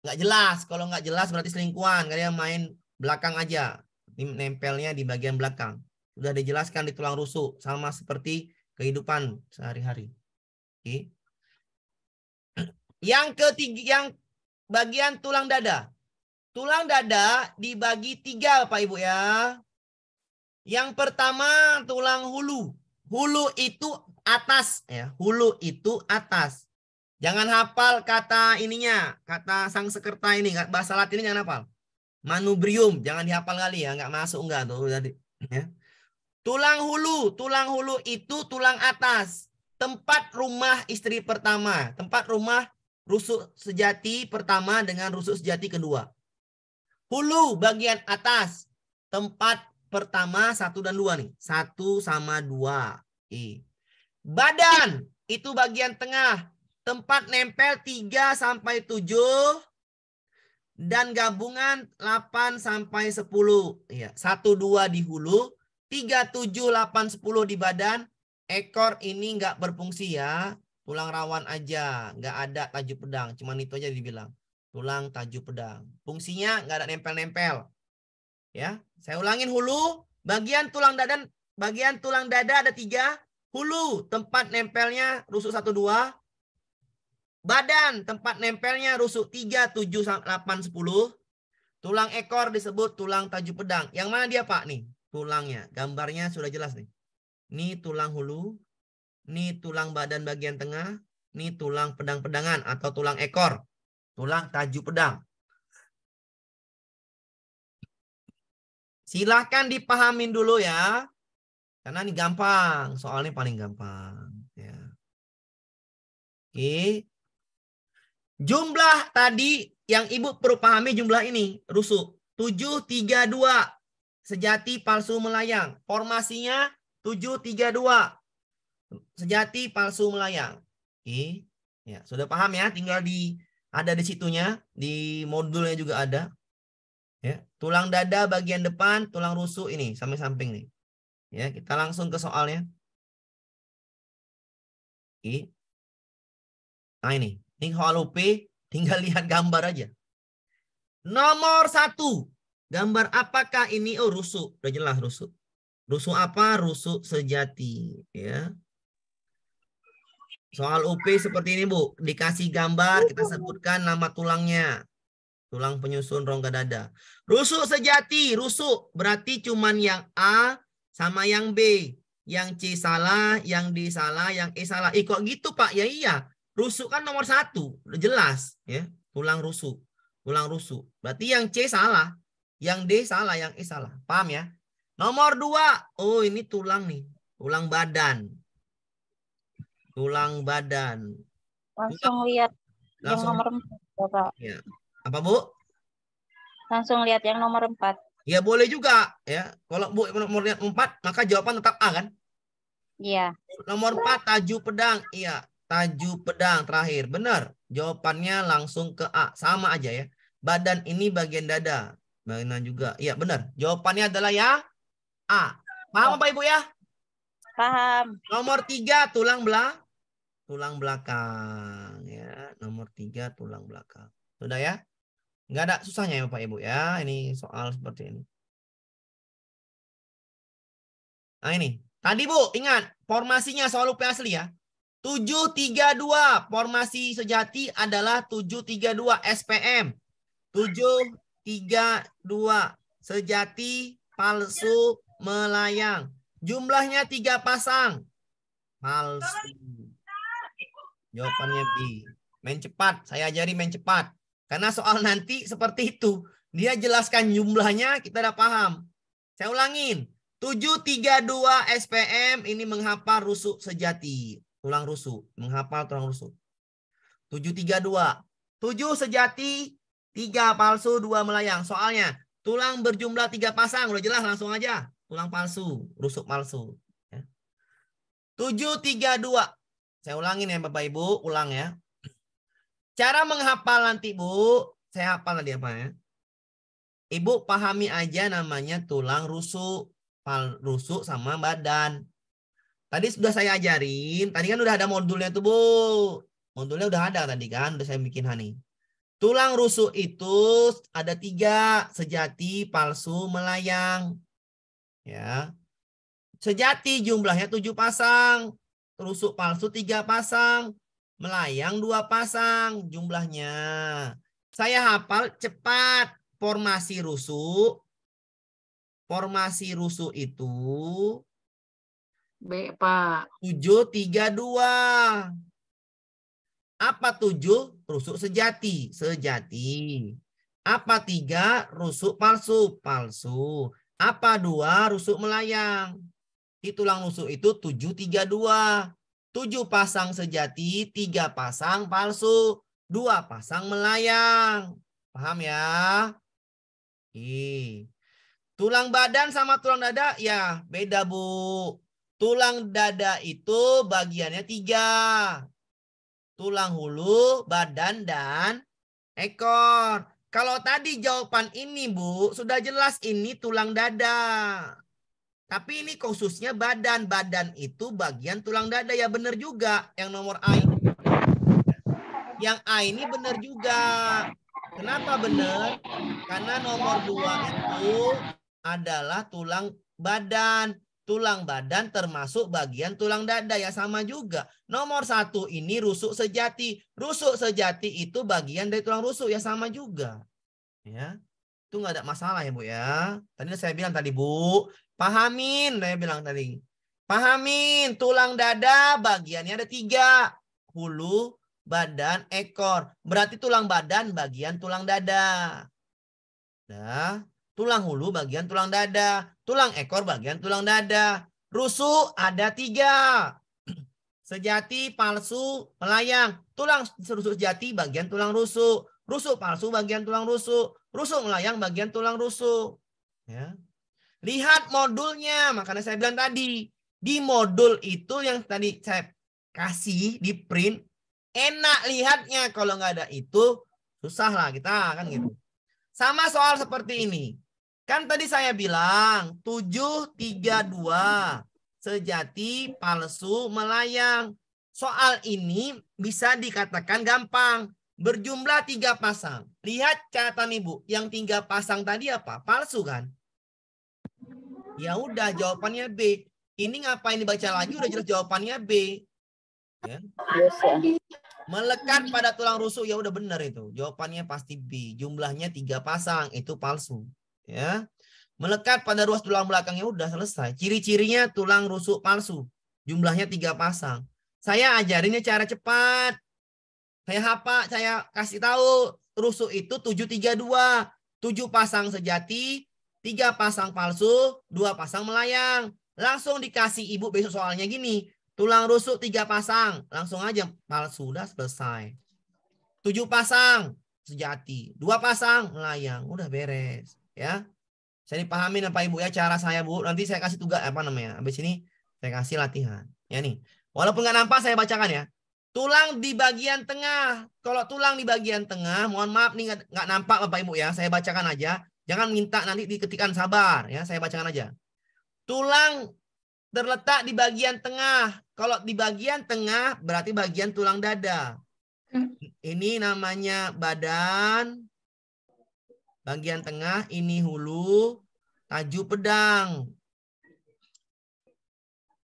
nggak jelas. Kalau nggak jelas berarti selingkuhan. Kalian main belakang aja. Nempelnya di bagian belakang. Sudah dijelaskan di tulang rusuk sama seperti kehidupan sehari-hari. Okay. (clears throat) Yang ketiga, yang bagian tulang dada. Tulang dada dibagi tiga, pak Ibu ya. Yang pertama tulang hulu. Hulu itu atas ya, hulu itu atas. Jangan hafal kata ininya, kata sang sekerta ini, bahasa Latin ini jangan hafal. Manubrium, jangan dihafal kali ya, nggak masuk enggak tuh tadi. Ya. Tulang hulu, tulang hulu itu tulang atas. Tempat rumah istri pertama, tempat rumah rusuk sejati pertama dengan rusuk sejati kedua. Hulu bagian atas, tempat pertama satu dan dua nih, satu sama dua. I. Badan itu bagian tengah, tempat nempel tiga sampai tujuh dan gabungan 8 sampai 10. Ya, 1 2 di hulu, 3, 7, 8, 10 di badan. Ekor ini nggak berfungsi ya. Tulang rawan aja. Nggak ada taju pedang. Cuman itu aja dibilang. Tulang taju pedang. Fungsinya nggak ada nempel-nempel. Ya, Saya ulangin hulu. Bagian tulang dada, bagian tulang dada ada tiga. Hulu tempat nempelnya rusuk satu dua, Badan tempat nempelnya rusuk tiga tujuh delapan sepuluh. Tulang ekor disebut tulang taju pedang. Yang mana dia Pak nih? tulangnya. Gambarnya sudah jelas nih. Ini tulang hulu, ini tulang badan bagian tengah, ini tulang pedang-pedangan atau tulang ekor, tulang taju pedang. Silahkan dipahamin dulu ya. Karena ini gampang, soalnya paling gampang. Ya. Oke. Jumlah tadi yang ibu perlu pahami jumlah ini, rusuk. 732 Sejati palsu melayang. Formasinya 732. Sejati palsu melayang. Oke. Ya, sudah paham ya? Tinggal di ada di situnya, di modulnya juga ada. Ya, tulang dada bagian depan, tulang rusuk ini samping samping nih. Ya, kita langsung ke soalnya. Oke. Nah ini, ini soal P, tinggal (laughs) lihat gambar aja. Nomor satu, Gambar apakah ini? Oh, rusuk. Udah jelas rusuk. Rusuk apa? Rusuk sejati, ya. Soal UP seperti ini, Bu. Dikasih gambar, kita sebutkan nama tulangnya. Tulang penyusun rongga dada. Rusuk sejati, rusuk berarti cuman yang A sama yang B. Yang C salah, yang D salah, yang E salah. Eh kok gitu Pak? Ya iya. Rusuk kan nomor satu. Jelas. ya Tulang rusuk. Tulang rusuk. Berarti yang C salah. Yang D salah, yang E salah. Paham ya? Nomor dua. Oh ini tulang nih. Tulang badan. Tulang badan. Langsung lihat yang nomor empat, Bapak. Ya. Apa, Bu? Langsung lihat yang nomor empat. Ya boleh juga ya. Kalau Bu nomor empat, maka jawaban tetap A kan? Iya. Nomor empat, taju pedang. Iya, taju pedang terakhir. Benar. Jawabannya langsung ke A. Sama aja ya. Badan ini bagian dada. Mainan juga. Iya, benar. Jawabannya adalah ya A. Paham Pak Ibu ya? Paham. Nomor tiga tulang belakang tulang belakang ya. Nomor tiga tulang belakang. Sudah ya? Enggak ada susahnya ya Pak Ibu ya. Ini soal seperti ini. Nah ini. Tadi Bu, ingat formasinya soal UP asli ya. 732 formasi sejati adalah 732 SPM. 7 tiga, dua. Sejati, palsu, melayang. Jumlahnya tiga pasang. Palsu. Jawabannya B. Main cepat. Saya ajari main cepat. Karena soal nanti seperti itu. Dia jelaskan jumlahnya, kita udah paham. Saya ulangin. 732 SPM ini menghafal rusuk sejati. Tulang rusuk. Menghafal tulang rusuk. 732. 7 sejati, Tiga palsu, dua melayang. Soalnya tulang berjumlah tiga pasang. Udah jelas langsung aja. Tulang palsu, rusuk palsu. Ya. Tujuh, tiga, dua. Saya ulangin ya Bapak Ibu. Ulang ya. Cara menghafal nanti Bu. Saya hafal tadi apa ya. Ibu pahami aja namanya tulang rusuk. Pal, rusuk sama badan. Tadi sudah saya ajarin. Tadi kan udah ada modulnya tuh Bu. Modulnya udah ada tadi kan. Udah saya bikin Hani. Tulang rusuk itu ada tiga, sejati, palsu, melayang. Ya. Sejati jumlahnya tujuh pasang, rusuk palsu tiga pasang, melayang dua pasang jumlahnya. Saya hafal cepat formasi rusuk. Formasi rusuk itu tujuh tiga dua. Apa tujuh? rusuk sejati, sejati. Apa tiga? Rusuk palsu, palsu. Apa dua? Rusuk melayang. Di tulang rusuk itu tujuh tiga dua tujuh pasang sejati, tiga pasang palsu, dua pasang melayang. Paham ya? Oke. Tulang badan sama tulang dada ya beda, Bu. Tulang dada itu bagiannya tiga tulang hulu, badan, dan ekor. Kalau tadi jawaban ini, Bu, sudah jelas ini tulang dada. Tapi ini khususnya badan. Badan itu bagian tulang dada. Ya benar juga yang nomor A ini. Yang A ini benar juga. Kenapa benar? Karena nomor 2 itu adalah tulang badan tulang badan termasuk bagian tulang dada ya sama juga. Nomor satu ini rusuk sejati. Rusuk sejati itu bagian dari tulang rusuk ya sama juga. Ya, itu nggak ada masalah ya bu ya. Tadi saya bilang tadi bu, pahamin saya bilang tadi. Pahamin tulang dada bagiannya ada tiga. Hulu, badan, ekor. Berarti tulang badan bagian tulang dada. Nah, tulang hulu bagian tulang dada, tulang ekor bagian tulang dada. Rusuk ada tiga. (clears throat) Sejati, palsu, melayang. Tulang rusuk sejati bagian tulang rusuk. Rusuk palsu bagian tulang rusuk. Rusuk melayang bagian tulang rusuk. Ya. Lihat modulnya. Makanya saya bilang tadi. Di modul itu yang tadi saya kasih di print. Enak lihatnya. Kalau nggak ada itu susah lah kita kan gitu. Sama soal seperti ini. Kan tadi saya bilang 732 sejati palsu melayang. Soal ini bisa dikatakan gampang. Berjumlah tiga pasang. Lihat catatan ibu. Yang tiga pasang tadi apa? Palsu kan? Ya udah jawabannya B. Ini ngapain dibaca lagi udah jelas jawabannya B. Ya. ya. Melekat pada tulang rusuk ya udah benar itu. Jawabannya pasti B. Jumlahnya tiga pasang itu palsu ya melekat pada ruas tulang belakangnya udah selesai. Ciri-cirinya tulang rusuk palsu. Jumlahnya tiga pasang. Saya ajarinnya cara cepat. Saya apa? saya kasih tahu rusuk itu 732. 7 pasang sejati, tiga pasang palsu, dua pasang melayang. Langsung dikasih ibu besok soalnya gini. Tulang rusuk tiga pasang, langsung aja palsu udah selesai. Tujuh pasang sejati, dua pasang melayang, udah beres ya saya dipahami apa ibu ya cara saya bu nanti saya kasih tugas apa namanya habis ini saya kasih latihan ya nih walaupun nggak nampak saya bacakan ya tulang di bagian tengah kalau tulang di bagian tengah mohon maaf nih nggak nampak bapak ibu ya saya bacakan aja jangan minta nanti diketikan sabar ya saya bacakan aja tulang terletak di bagian tengah kalau di bagian tengah berarti bagian tulang dada hmm. ini namanya badan Bagian tengah ini hulu taju pedang.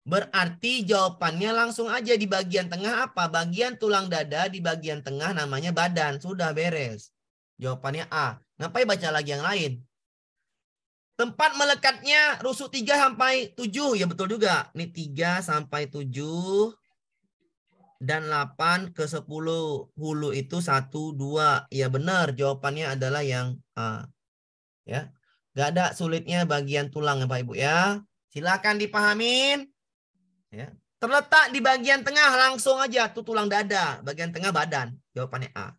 Berarti jawabannya langsung aja di bagian tengah apa? Bagian tulang dada di bagian tengah namanya badan. Sudah beres. Jawabannya A. Ngapain baca lagi yang lain? Tempat melekatnya rusuk 3 sampai 7. Ya betul juga. Ini 3 sampai 7. Dan 8 ke 10. Hulu itu 1, 2. Ya benar. Jawabannya adalah yang Ah. Ya. nggak ada sulitnya bagian tulang ya Pak Ibu ya. Silakan dipahamin. Ya. Terletak di bagian tengah langsung aja tuh tulang dada, bagian tengah badan. Jawabannya A.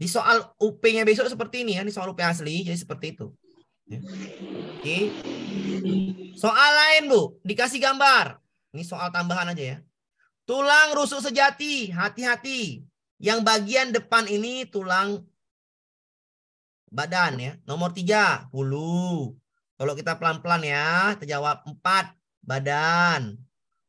Di soal UP-nya besok seperti ini ya, ini soal UP asli jadi seperti itu. Ya. Oke. Soal lain, Bu, dikasih gambar. Ini soal tambahan aja ya. Tulang rusuk sejati, hati-hati. Yang bagian depan ini tulang badan ya. Nomor tiga, hulu. Kalau kita pelan-pelan ya, terjawab empat, badan.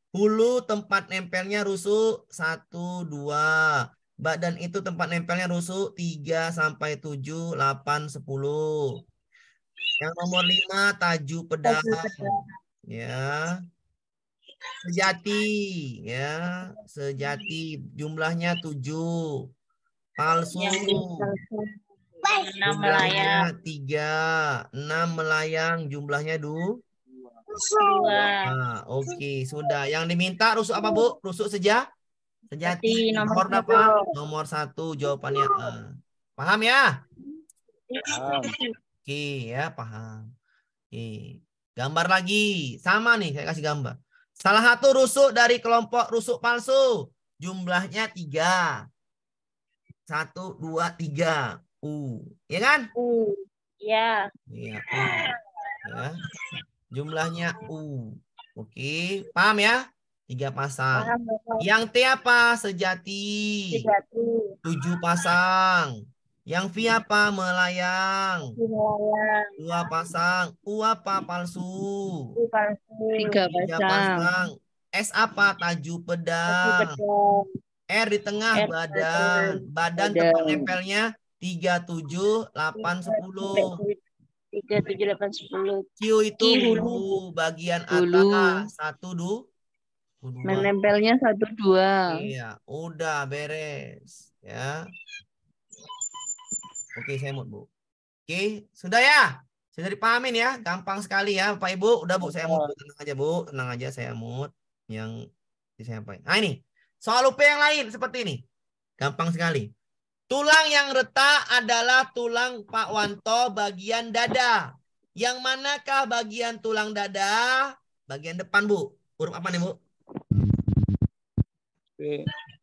Hulu tempat nempelnya rusuk satu, dua. Badan itu tempat nempelnya rusuk tiga sampai tujuh, delapan, sepuluh. Yang nomor lima, taju pedang. Ya. Sejati, ya. Sejati, jumlahnya tujuh. Palsu. Ya, Enam melayang. Tiga. Enam melayang. Jumlahnya du? Dua. Nah, Oke, okay. sudah. Yang diminta rusuk apa, Bu? Rusuk seja? Sejati. Nomor, nomor berapa? Nomor satu jawabannya. A. Eh, paham ya? Oke, okay, ya paham. Oke. Ya, okay. Gambar lagi. Sama nih, saya kasih gambar. Salah satu rusuk dari kelompok rusuk palsu. Jumlahnya tiga. Satu, dua, tiga. U, ya kan? U. Ya. Iya, iya Ya. Jumlahnya U. Oke, paham ya? Tiga pasang. Paham, paham. Yang T apa? Sejati. Sejati. Tujuh pasang. Yang V apa? Melayang. Melayang. Dua pasang. U apa? Palsu. palsu. Tiga pasang. Tiga pasang. S apa? Taju pedang. Taju pedang. R di tengah R badan. Badan, badan tempat nempelnya Tiga, tujuh, delapan, sepuluh. Tiga, tujuh, delapan, sepuluh. Q itu hulu, bagian atas. Satu, du. Menempelnya satu, dua. Iya, udah beres. Ya. Oke, saya mut Bu. Oke, sudah ya? Sudah dipahamin ya? Gampang sekali ya, Pak Ibu. Udah, Bu, saya bu. Tenang aja, Bu. Tenang aja, saya mut Yang disampaikan. Nah, ini. Soal UP yang lain seperti ini. Gampang sekali. Tulang yang retak adalah tulang Pak Wanto bagian dada. Yang manakah bagian tulang dada? Bagian depan, Bu. Huruf apa nih, Bu?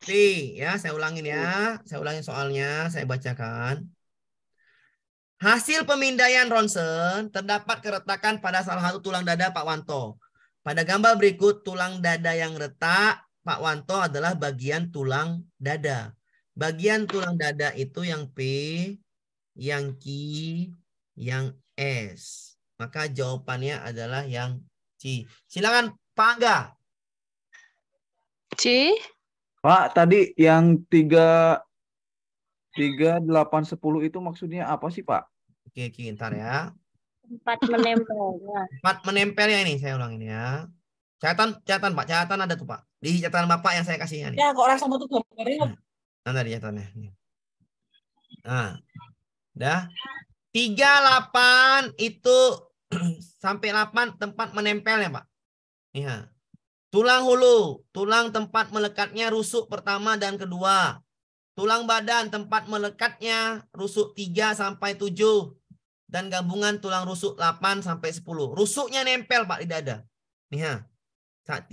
T. Ya, saya ulangin ya. Saya ulangin soalnya, saya bacakan. Hasil pemindaian ronsen terdapat keretakan pada salah satu tulang dada Pak Wanto. Pada gambar berikut, tulang dada yang retak Pak Wanto adalah bagian tulang dada. Bagian tulang dada itu yang P, yang Q, yang S. Maka jawabannya adalah yang C. Silakan Pak Angga. C. Pak, tadi yang 3 3 8 10 itu maksudnya apa sih, Pak? Oke, oke, ntar ya. Empat menempel. Empat menempel ya ini, saya ini ya. Catatan, catatan Pak, catatan ada tuh Pak. Di catatan Bapak yang saya kasih ini. Ya, kok rasa mau tuh gambarnya. Mana dia ya tanya. Nah, dah. delapan itu (clears throat) sampai 8 tempat menempelnya, Pak. Iya. Tulang hulu, tulang tempat melekatnya rusuk pertama dan kedua. Tulang badan tempat melekatnya rusuk 3 sampai 7 dan gabungan tulang rusuk 8 sampai 10. Rusuknya nempel, Pak, di dada. Nih, ya. 3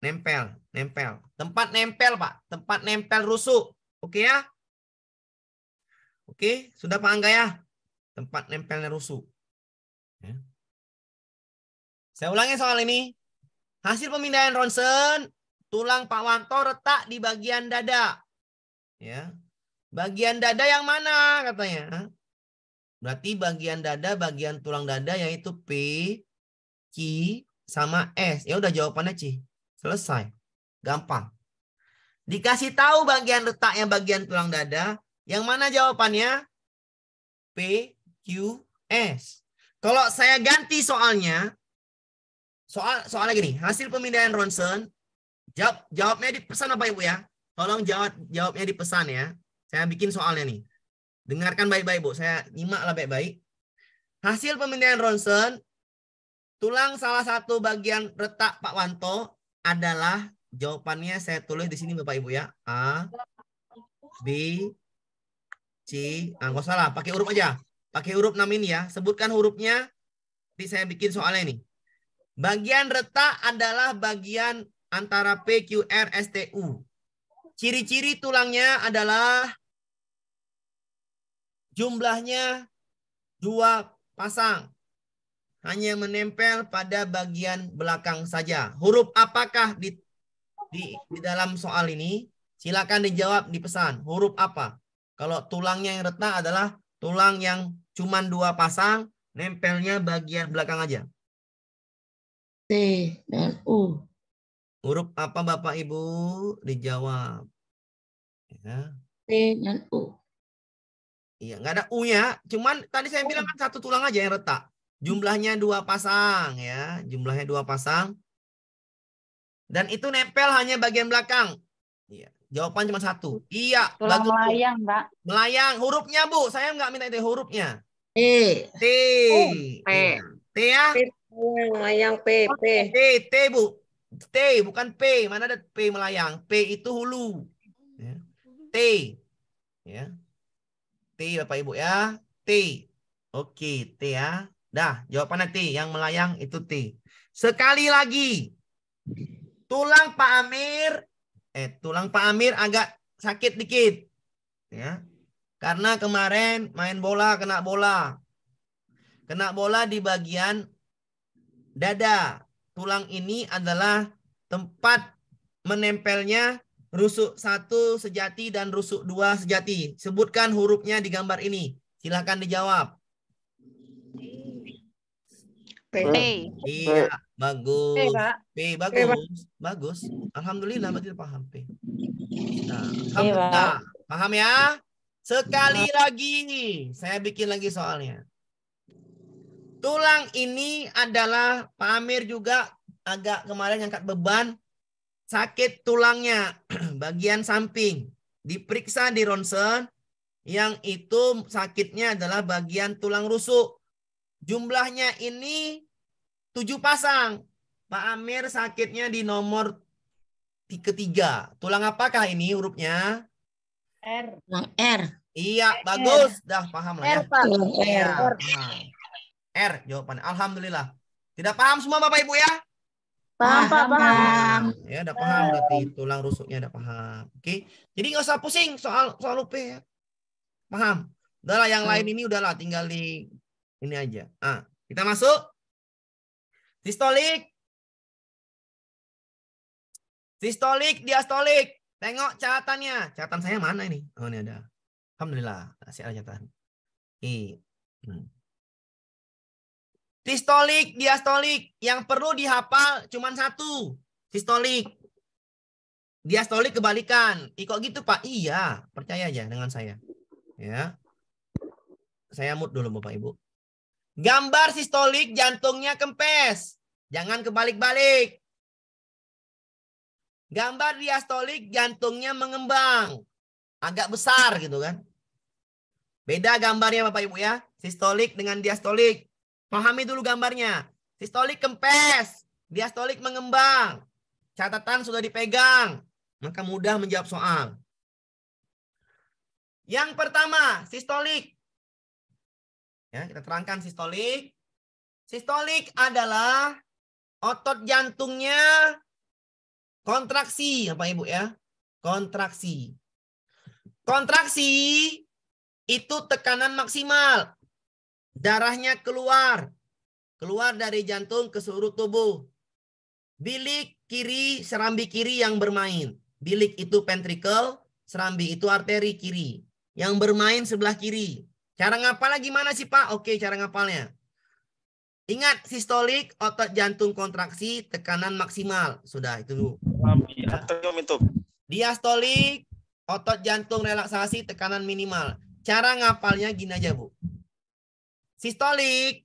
nempel, nempel. Tempat nempel, Pak. Tempat nempel rusuk. Oke ya? Oke, sudah Pak Angga ya? Tempat nempelnya rusuk. Ya. Saya ulangi soal ini. Hasil pemindaian ronsen, tulang Pak Wanto retak di bagian dada. Ya. Bagian dada yang mana katanya? Berarti bagian dada, bagian tulang dada yaitu P, Q, sama S. Ya udah jawabannya C. Selesai. Gampang. Dikasih tahu bagian yang bagian tulang dada. Yang mana jawabannya? P, Q, S. Kalau saya ganti soalnya, soal soalnya gini, hasil pemindahan ronsen, jawab jawabnya di pesan apa Ibu ya? Tolong jawab jawabnya di pesan ya. Saya bikin soalnya nih. Dengarkan baik-baik Bu, saya nyimak lah baik-baik. Hasil pemindahan ronsen, tulang salah satu bagian retak Pak Wanto adalah Jawabannya saya tulis di sini Bapak Ibu ya. A, B, C. Ah, salah, pakai huruf aja. Pakai huruf 6 ini ya. Sebutkan hurufnya. Nanti saya bikin soalnya ini. Bagian retak adalah bagian antara P, Q, R, S, T, U. Ciri-ciri tulangnya adalah jumlahnya dua pasang. Hanya menempel pada bagian belakang saja. Huruf apakah di di, di dalam soal ini silakan dijawab di pesan huruf apa. Kalau tulangnya yang retak adalah tulang yang cuma dua pasang, nempelnya bagian belakang aja. T dan U. Huruf apa Bapak Ibu? Dijawab. Ya. T dan U. Iya, nggak ada U-nya. Cuman tadi saya oh. bilang kan satu tulang aja yang retak. Jumlahnya dua pasang ya. Jumlahnya dua pasang. Dan itu nempel hanya bagian belakang. Iya. Jawaban cuma satu. Iya. Tulang bagus, melayang, Mbak. Melayang. Hurufnya, Bu. Saya nggak minta itu hurufnya. E. T. T. Oh, P. Iya. T ya? P. Melayang. P. Oh, P. T. T, Bu. T, bukan P. Mana ada P melayang. P itu hulu. Ya. T. Ya. T, Bapak Ibu ya. T. Oke, T ya. Dah, jawabannya T. Yang melayang itu T. Sekali lagi. Tulang Pak Amir, eh tulang Pak Amir agak sakit dikit. Ya. Karena kemarin main bola kena bola. Kena bola di bagian dada. Tulang ini adalah tempat menempelnya rusuk satu sejati dan rusuk dua sejati. Sebutkan hurufnya di gambar ini. Silahkan dijawab. P. P. Iya. Bagus. P, P bagus. P, Bagus. Alhamdulillah berarti paham P. Nah, iya, alhamdulillah. paham ya? Sekali lagi, saya bikin lagi soalnya. Tulang ini adalah Pak Amir juga agak kemarin angkat beban sakit tulangnya (clears throat) bagian samping. Diperiksa di ronsen yang itu sakitnya adalah bagian tulang rusuk. Jumlahnya ini Tujuh pasang. Pak Amir sakitnya di nomor ketiga. Tulang apakah ini hurufnya? R. Tulang R. Iya, R. bagus. Dah paham lah ya. R, Pak. R. Iya. Nah, R jawabannya. Alhamdulillah. Tidak paham semua Bapak Ibu ya? Paham, paham. paham. Ya, udah paham berarti tulang rusuknya udah paham. Oke. Jadi nggak usah pusing soal soal UP ya. Paham? Udahlah yang hmm. lain ini udahlah tinggal di ini aja. Ah, kita masuk Sistolik, Distolik, diastolik. Tengok catatannya. Catatan saya mana ini? Oh, ini ada. Alhamdulillah, saya ada catatan. I. Hmm. Distolik, diastolik. Yang perlu dihafal cuma satu. Sistolik, Diastolik kebalikan. kok gitu, Pak? Iya, percaya aja dengan saya. Ya. Saya mood dulu Bapak Ibu. Gambar sistolik jantungnya kempes. Jangan kebalik-balik. Gambar diastolik jantungnya mengembang. Agak besar gitu kan. Beda gambarnya Bapak Ibu ya. Sistolik dengan diastolik. Pahami dulu gambarnya. Sistolik kempes. Diastolik mengembang. Catatan sudah dipegang. Maka mudah menjawab soal. Yang pertama, sistolik. Ya, kita terangkan sistolik. Sistolik adalah otot jantungnya kontraksi, apa Ibu ya? Kontraksi. Kontraksi itu tekanan maksimal. Darahnya keluar. Keluar dari jantung ke seluruh tubuh. Bilik kiri, serambi kiri yang bermain. Bilik itu ventricle, serambi itu arteri kiri. Yang bermain sebelah kiri. Cara ngapalnya gimana sih Pak? Oke, cara ngapalnya. Ingat, sistolik, otot jantung kontraksi, tekanan maksimal. Sudah, itu dulu. itu. Diastolik, otot jantung relaksasi, tekanan minimal. Cara ngapalnya gini aja, Bu. Sistolik,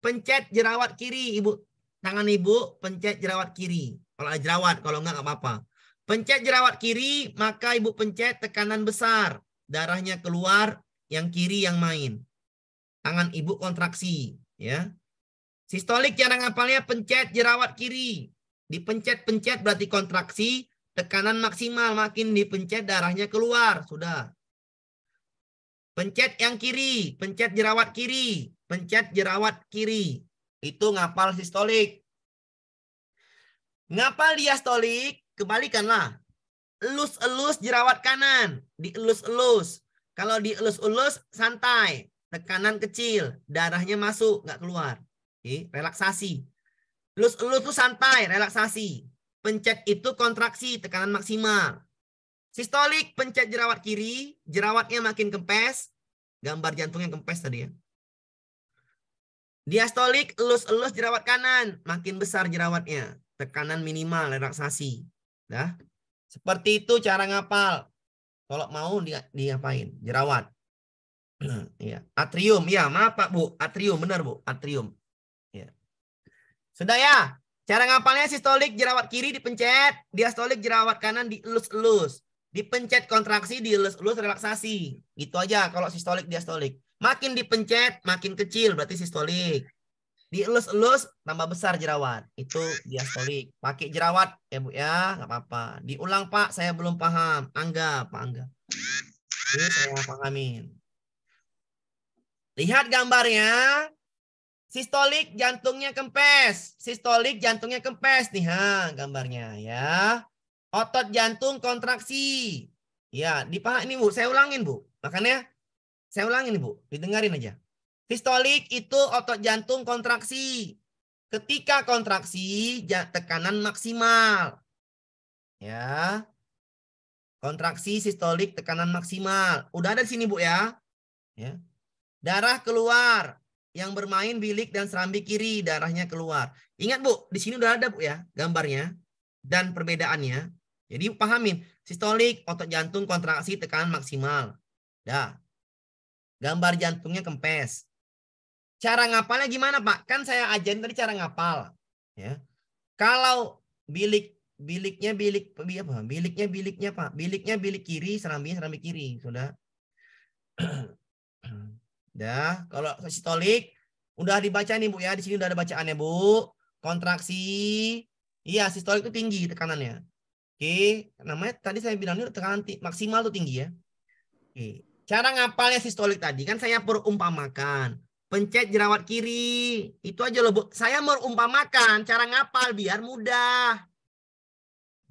pencet jerawat kiri, Ibu. Tangan Ibu, pencet jerawat kiri. Kalau jerawat, kalau enggak, enggak apa-apa. Pencet jerawat kiri, maka Ibu pencet tekanan besar. Darahnya keluar, yang kiri yang main. Tangan ibu kontraksi, ya. Sistolik cara ngapalnya pencet jerawat kiri. Dipencet-pencet berarti kontraksi, tekanan maksimal makin dipencet darahnya keluar, sudah. Pencet yang kiri, pencet jerawat kiri, pencet jerawat kiri. Itu ngapal sistolik. Ngapal diastolik, kebalikanlah. Elus-elus jerawat kanan, dielus-elus. Kalau dielus-elus santai, tekanan kecil, darahnya masuk nggak keluar. Oke, relaksasi. Elus-elus tuh santai, relaksasi. Pencet itu kontraksi, tekanan maksimal. Sistolik pencet jerawat kiri, jerawatnya makin kempes, gambar jantungnya kempes tadi ya. Diastolik elus-elus jerawat kanan, makin besar jerawatnya, tekanan minimal relaksasi. Nah, seperti itu cara ngapal. Kalau mau di, diapain? Jerawat. (clears throat) ya. Atrium. Ya, maaf Pak Bu. Atrium. Benar Bu. Atrium. Ya. Sudah ya. Cara ngapalnya sistolik jerawat kiri dipencet. Diastolik jerawat kanan dielus-elus. Dipencet kontraksi, dielus-elus relaksasi. Gitu aja kalau sistolik, diastolik. Makin dipencet, makin kecil. Berarti sistolik dielus-elus tambah besar jerawat itu diastolik pakai jerawat ya bu ya nggak apa-apa diulang pak saya belum paham angga pak angga ini saya pahamin lihat gambarnya sistolik jantungnya kempes sistolik jantungnya kempes nih ha gambarnya ya otot jantung kontraksi ya dipahami ini bu saya ulangin bu makanya saya ulangin bu didengarin aja Sistolik itu otot jantung kontraksi. Ketika kontraksi, tekanan maksimal. Ya. Kontraksi sistolik tekanan maksimal. Udah ada di sini, Bu ya. Ya. Darah keluar yang bermain bilik dan serambi kiri, darahnya keluar. Ingat, Bu, di sini udah ada, Bu ya, gambarnya dan perbedaannya. Jadi pahamin, sistolik otot jantung kontraksi tekanan maksimal. Dah. Gambar jantungnya kempes. Cara ngapalnya gimana Pak? Kan saya ajarin tadi cara ngapal. Ya. Kalau bilik biliknya bilik apa? Biliknya biliknya Pak. Biliknya bilik kiri, serambi serambi kiri. Sudah. (clears throat) Dah, kalau sistolik udah dibaca nih Bu ya. Di sini udah ada bacaannya Bu. Kontraksi. Iya, sistolik itu tinggi tekanannya. Oke, namanya tadi saya bilang ini tekanan maksimal tuh tinggi ya. Oke, cara ngapalnya sistolik tadi kan saya perumpamakan pencet jerawat kiri. Itu aja loh, Bu. Saya mau merumpamakan cara ngapal biar mudah.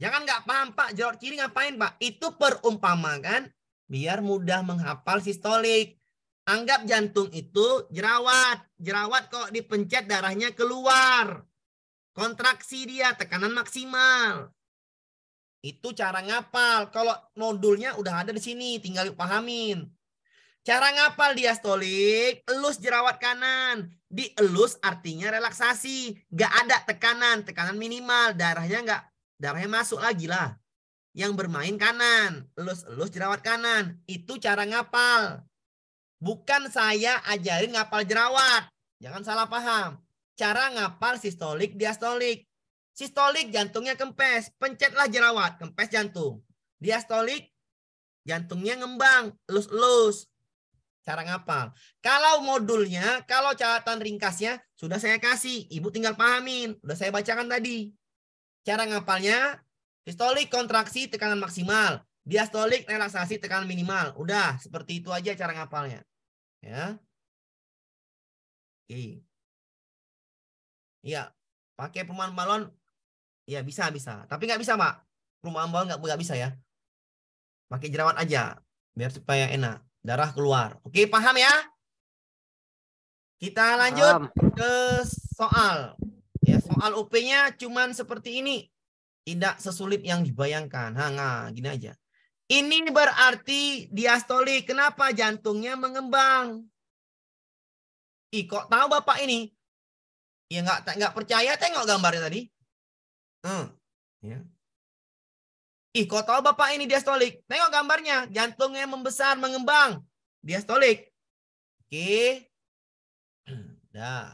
Jangan nggak paham, Pak. Jerawat kiri ngapain, Pak? Itu perumpamaan biar mudah menghapal sistolik. Anggap jantung itu jerawat. Jerawat kok dipencet darahnya keluar. Kontraksi dia, tekanan maksimal. Itu cara ngapal. Kalau modulnya udah ada di sini, tinggal pahamin. Cara ngapal diastolik, elus jerawat kanan. Dielus artinya relaksasi. Gak ada tekanan, tekanan minimal. Darahnya gak, darahnya masuk lagi lah. Yang bermain kanan, elus-elus jerawat kanan. Itu cara ngapal. Bukan saya ajarin ngapal jerawat. Jangan salah paham. Cara ngapal sistolik, diastolik. Sistolik jantungnya kempes, pencetlah jerawat, kempes jantung. Diastolik jantungnya ngembang, elus-elus cara ngapal. Kalau modulnya, kalau catatan ringkasnya sudah saya kasih, Ibu tinggal pahamin, sudah saya bacakan tadi. Cara ngapalnya sistolik kontraksi tekanan maksimal, diastolik relaksasi tekanan minimal. Udah, seperti itu aja cara ngapalnya. Ya. Oke. Iya, pakai perumahan balon ya bisa bisa, tapi nggak bisa, Pak. Perumahan balon nggak bisa ya. Pakai jerawat aja biar supaya enak darah keluar. Oke, paham ya? Kita lanjut paham. ke soal. Ya, soal UP-nya cuman seperti ini. Tidak sesulit yang dibayangkan. Ha, nah, gini aja. Ini berarti diastolik. Kenapa jantungnya mengembang? Ih, kok tahu Bapak ini? Ya nggak nggak percaya tengok gambarnya tadi. Hmm. Ya. Ih, kok tahu Bapak ini diastolik? Tengok gambarnya, jantungnya membesar, mengembang. Diastolik. Oke. (clears throat) Dah.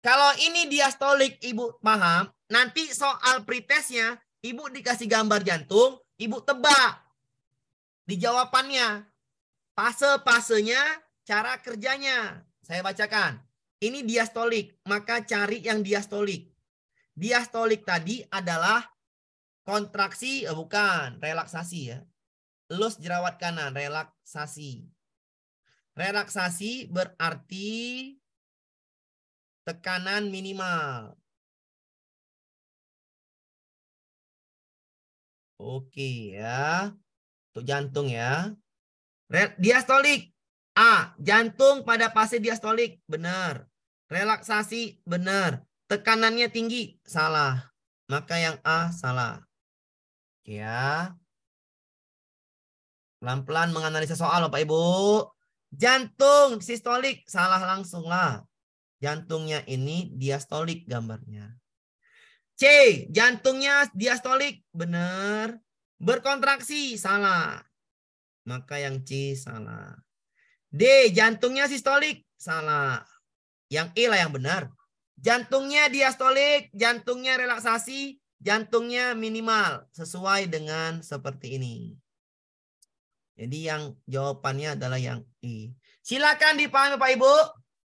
Kalau ini diastolik Ibu paham, nanti soal pretestnya Ibu dikasih gambar jantung, Ibu tebak. Di jawabannya, fase-fasenya, cara kerjanya. Saya bacakan. Ini diastolik, maka cari yang diastolik. Diastolik tadi adalah kontraksi eh, bukan relaksasi ya lus jerawat kanan relaksasi relaksasi berarti tekanan minimal Oke ya. Untuk jantung ya. Diastolik. A. Jantung pada fase diastolik. Benar. Relaksasi. Benar. Tekanannya tinggi. Salah. Maka yang A salah. Ya. Pelan-pelan menganalisa soal Bapak Ibu. Jantung sistolik salah langsung lah. Jantungnya ini diastolik gambarnya. C, jantungnya diastolik. Benar. Berkontraksi salah. Maka yang C salah. D, jantungnya sistolik. Salah. Yang E lah yang benar. Jantungnya diastolik, jantungnya relaksasi, Jantungnya minimal sesuai dengan seperti ini. Jadi yang jawabannya adalah yang I. Silakan dipahami bapak Ibu.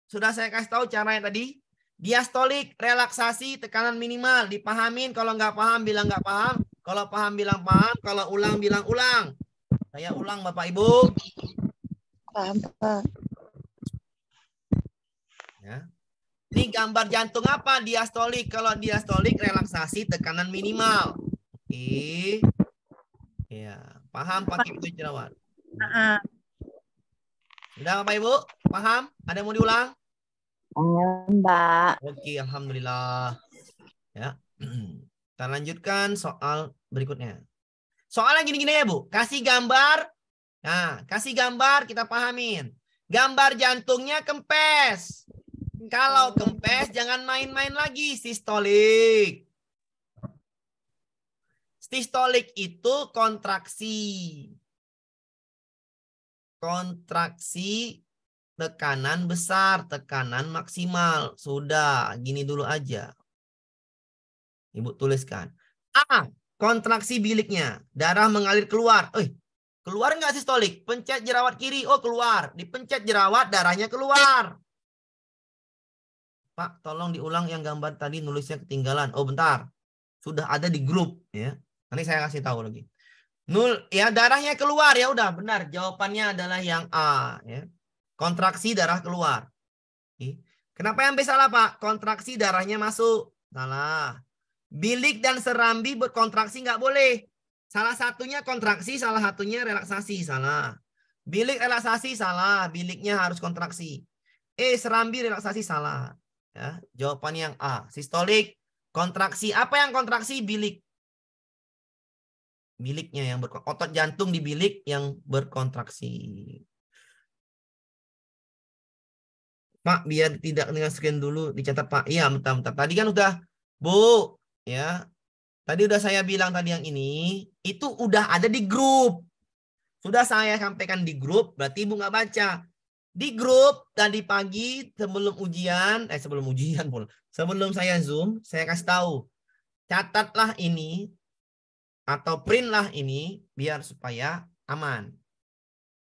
Sudah saya kasih tahu caranya tadi. Diastolik, relaksasi, tekanan minimal. Dipahamin, kalau nggak paham bilang nggak paham. Kalau paham bilang paham, kalau ulang bilang ulang. Saya ulang Bapak Ibu. Paham Pak. Ya. Ini gambar jantung apa? Diastolik. Kalau diastolik relaksasi tekanan minimal. Oke. Ya, paham Pak Kipto Jerawat? Sudah Bapak Ibu? Paham? Ada yang mau diulang? Mbak. Oke, alhamdulillah. Ya. (clears throat) Kita lanjutkan soal berikutnya. Soalnya gini-gini ya, Bu. Kasih gambar. Nah, kasih gambar kita pahamin. Gambar jantungnya kempes. Kalau oh. kempes jangan main-main lagi sistolik. Sistolik itu kontraksi. Kontraksi tekanan besar, tekanan maksimal. Sudah, gini dulu aja. Ibu tuliskan. A, kontraksi biliknya. Darah mengalir keluar. Eh, keluar nggak sistolik? Pencet jerawat kiri, oh keluar. Dipencet jerawat, darahnya keluar. Pak, tolong diulang yang gambar tadi nulisnya ketinggalan. Oh, bentar. Sudah ada di grup ya. Nanti saya kasih tahu lagi. Nul ya darahnya keluar ya udah benar. Jawabannya adalah yang A ya. Kontraksi darah keluar. Kenapa yang B salah, Pak? Kontraksi darahnya masuk. Salah. Bilik dan serambi berkontraksi nggak boleh. Salah satunya kontraksi, salah satunya relaksasi. Salah. Bilik relaksasi salah, biliknya harus kontraksi. Eh, serambi relaksasi salah. Ya, jawaban yang A. Sistolik, kontraksi. Apa yang kontraksi? Bilik. Biliknya yang berotot Otot jantung di bilik yang berkontraksi. Pak, biar tidak dengan screen dulu dicatat Pak. Iya, bentar-bentar. Tadi kan udah, Bu, ya. Tadi udah saya bilang tadi yang ini, itu udah ada di grup. Sudah saya sampaikan di grup, berarti Ibu nggak baca di grup tadi pagi sebelum ujian, eh sebelum ujian pun, sebelum saya zoom, saya kasih tahu, catatlah ini atau printlah ini biar supaya aman.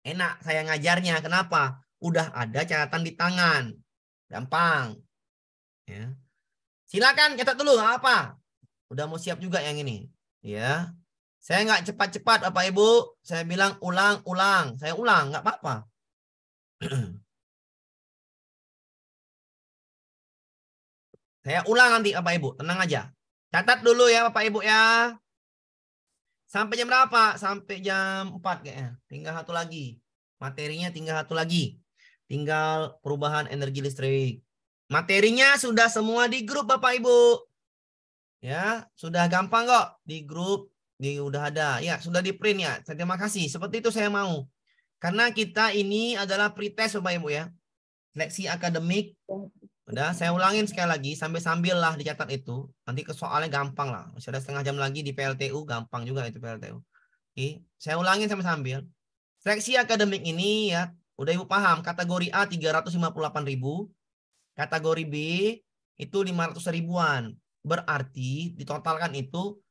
Enak saya ngajarnya, kenapa? Udah ada catatan di tangan, gampang. Ya. Silakan catat dulu apa. Udah mau siap juga yang ini, ya. Saya nggak cepat-cepat, Bapak Ibu. Saya bilang ulang-ulang. Saya ulang, nggak apa-apa. (clears throat) Saya ulang nanti Bapak Ibu, tenang aja. Catat dulu ya Bapak Ibu ya. Sampai jam berapa? Sampai jam 4 kayaknya. Tinggal satu lagi. Materinya tinggal satu lagi. Tinggal perubahan energi listrik. Materinya sudah semua di grup Bapak Ibu. Ya, sudah gampang kok di grup. Di udah ada. Ya, sudah di print ya. Terima kasih. Seperti itu saya mau. Karena kita ini adalah pretest Bapak Ibu ya. Seleksi akademik. Udah, saya ulangin sekali lagi sambil-sambil lah dicatat itu. Nanti ke soalnya gampang lah. Masih ada setengah jam lagi di PLTU gampang juga itu PLTU. Oke, saya ulangin sambil-sambil. Seleksi akademik ini ya udah Ibu paham, kategori A 358.000, kategori B itu 500 ribuan. Berarti ditotalkan itu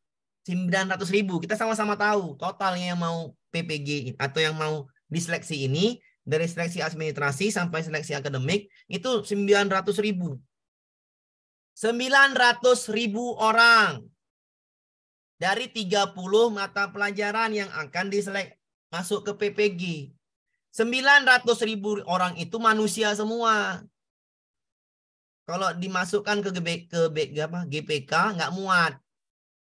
900 ribu. Kita sama-sama tahu totalnya yang mau PPG atau yang mau diseleksi ini dari seleksi administrasi sampai seleksi akademik itu 900 ribu. 900 ribu orang dari 30 mata pelajaran yang akan diselek masuk ke PPG. 900 ribu orang itu manusia semua. Kalau dimasukkan ke, GB, ke B, apa, GPK nggak muat.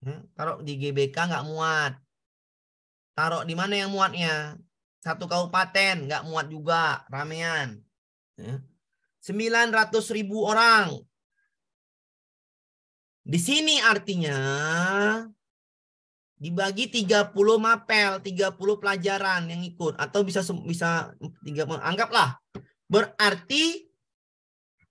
Hmm, taruh di GBK nggak muat. Taruh di mana yang muatnya? Satu kabupaten nggak muat juga ramean. Ya. Sembilan ratus ribu orang. Di sini artinya dibagi 30 mapel, 30 pelajaran yang ikut atau bisa bisa tiga anggaplah berarti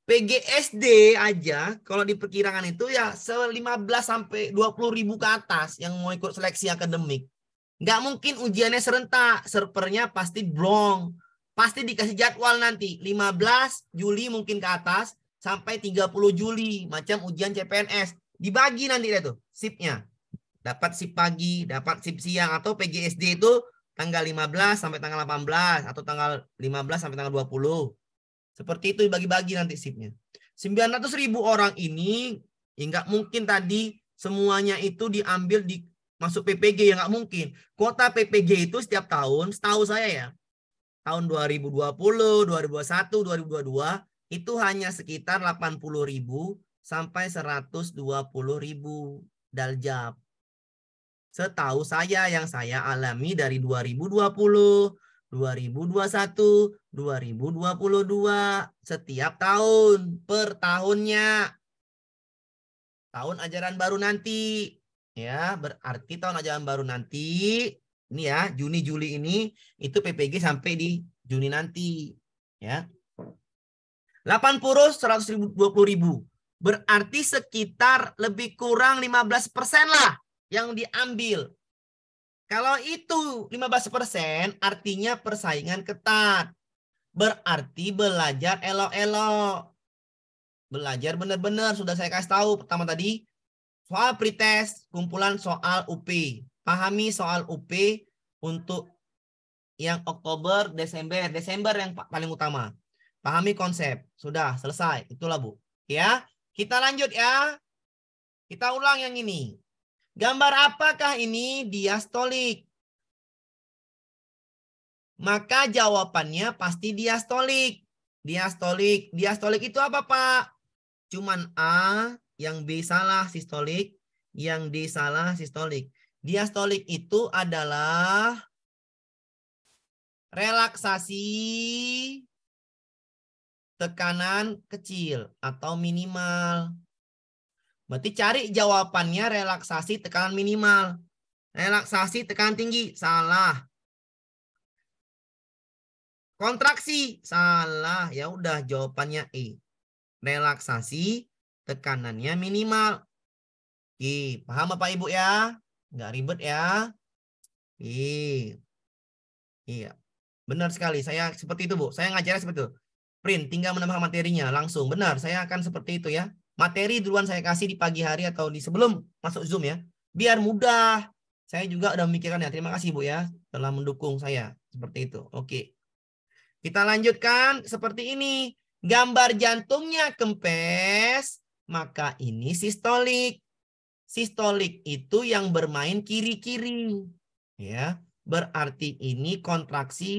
PGSD aja kalau diperkirakan itu ya se 15 sampai 20 ribu ke atas yang mau ikut seleksi akademik. Nggak mungkin ujiannya serentak, servernya pasti blong. Pasti dikasih jadwal nanti, 15 Juli mungkin ke atas, sampai 30 Juli, macam ujian CPNS. Dibagi nanti itu sipnya. Dapat sip pagi, dapat sip siang, atau PGSD itu tanggal 15 sampai tanggal 18, atau tanggal 15 sampai tanggal 20. Seperti itu dibagi-bagi nanti sipnya. 900 ribu orang ini, ya nggak mungkin tadi semuanya itu diambil di masuk PPG ya nggak mungkin. Kuota PPG itu setiap tahun, setahu saya ya, tahun 2020, 2021, 2022 itu hanya sekitar 80 ribu sampai 120 ribu daljab. Setahu saya yang saya alami dari 2020, 2021, 2022 setiap tahun per tahunnya. Tahun ajaran baru nanti Ya, berarti tahun ajaran baru nanti ini ya, Juni Juli ini itu PPG sampai di Juni nanti. Ya. 80 ribu, Berarti sekitar lebih kurang 15 persen lah yang diambil. Kalau itu 15 persen, artinya persaingan ketat. Berarti belajar elo elo Belajar benar-benar. Sudah saya kasih tahu pertama tadi, Soal pretest, kumpulan soal UP. Pahami soal UP untuk yang Oktober, Desember. Desember yang paling utama. Pahami konsep. Sudah, selesai. Itulah, Bu. Ya, kita lanjut ya. Kita ulang yang ini. Gambar apakah ini diastolik? Maka jawabannya pasti diastolik. Diastolik. Diastolik itu apa, Pak? Cuman A yang B salah sistolik, yang D salah sistolik. Diastolik itu adalah relaksasi tekanan kecil atau minimal. Berarti cari jawabannya relaksasi tekanan minimal. Relaksasi tekanan tinggi, salah. Kontraksi, salah. Ya udah jawabannya E. Relaksasi tekanannya minimal. Oke, paham apa Ibu ya? Nggak ribet ya? Oke. Iya. Benar sekali. Saya seperti itu, Bu. Saya ngajarnya seperti itu. Print, tinggal menambah materinya langsung. Benar, saya akan seperti itu ya. Materi duluan saya kasih di pagi hari atau di sebelum masuk Zoom ya. Biar mudah. Saya juga udah memikirkan ya. Terima kasih, Bu ya, telah mendukung saya. Seperti itu. Oke. Kita lanjutkan seperti ini. Gambar jantungnya kempes, maka ini sistolik. Sistolik itu yang bermain kiri-kiri. Ya, berarti ini kontraksi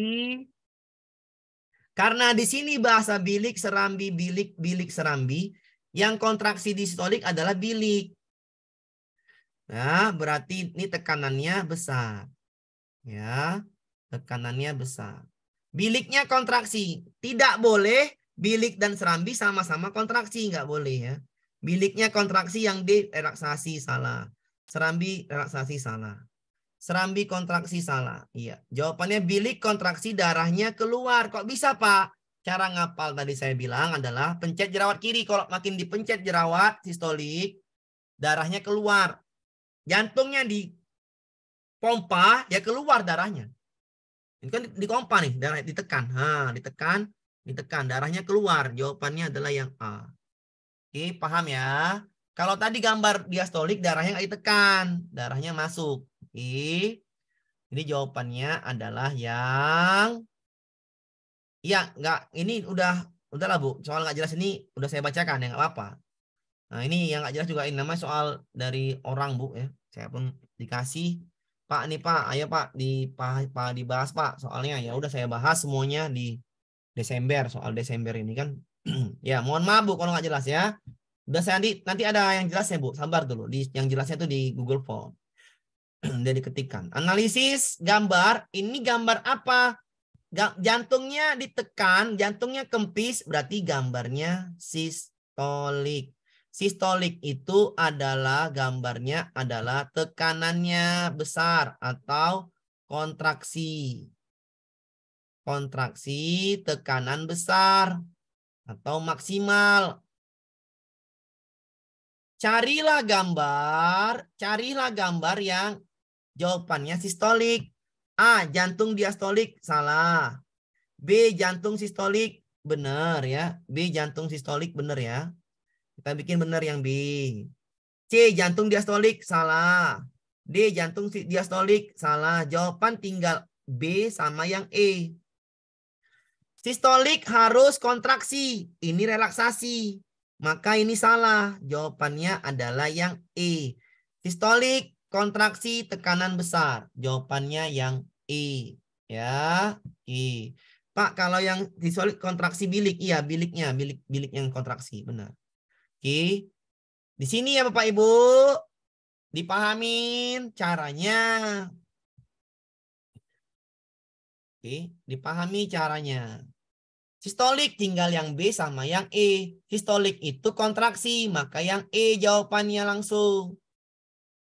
karena di sini bahasa bilik serambi bilik bilik serambi yang kontraksi di sistolik adalah bilik. Nah, berarti ini tekanannya besar. Ya, tekanannya besar. Biliknya kontraksi. Tidak boleh bilik dan serambi sama-sama kontraksi. Nggak boleh ya. Biliknya kontraksi yang D relaksasi salah. Serambi relaksasi salah. Serambi kontraksi salah. Iya. Jawabannya bilik kontraksi darahnya keluar. Kok bisa, Pak? Cara ngapal tadi saya bilang adalah pencet jerawat kiri. Kalau makin dipencet jerawat sistolik, darahnya keluar. Jantungnya di pompa ya keluar darahnya. Ini kan pompa nih, darah ditekan. Ha, ditekan, ditekan, darahnya keluar. Jawabannya adalah yang A. Oke, paham ya? Kalau tadi gambar diastolik darahnya nggak ditekan, darahnya masuk. Oke. Ini jawabannya adalah yang Iya, nggak ini udah udahlah Bu, soal nggak jelas ini udah saya bacakan ya nggak apa-apa. Nah, ini yang nggak jelas juga ini namanya soal dari orang Bu ya. Saya pun dikasih Pak nih Pak, ayo Pak di Pak dibahas Pak soalnya ya udah saya bahas semuanya di Desember soal Desember ini kan (clears throat) ya, mohon maaf Bu kalau nggak jelas ya. Udah saya nanti, nanti ada yang jelasnya Bu, sabar dulu. Di, yang jelasnya itu di Google Form. jadi (clears throat) ketikan Analisis gambar, ini gambar apa? Jantungnya ditekan, jantungnya kempis, berarti gambarnya sistolik. Sistolik itu adalah gambarnya adalah tekanannya besar atau kontraksi. Kontraksi tekanan besar atau maksimal. Carilah gambar, carilah gambar yang jawabannya sistolik. A. Jantung diastolik. Salah. B. Jantung sistolik. Benar ya. B. Jantung sistolik. Benar ya. Kita bikin benar yang B. C. Jantung diastolik. Salah. D. Jantung diastolik. Salah. Jawaban tinggal B sama yang E. Sistolik harus kontraksi. Ini relaksasi. Maka ini salah. Jawabannya adalah yang E. Sistolik kontraksi tekanan besar. Jawabannya yang E. Ya, E. Pak, kalau yang sistolik kontraksi bilik, iya biliknya, bilik bilik yang kontraksi, benar. Oke. Di sini ya Bapak Ibu, dipahamin caranya. Oke, dipahami caranya. Sistolik tinggal yang B sama yang E. Sistolik itu kontraksi, maka yang E jawabannya langsung.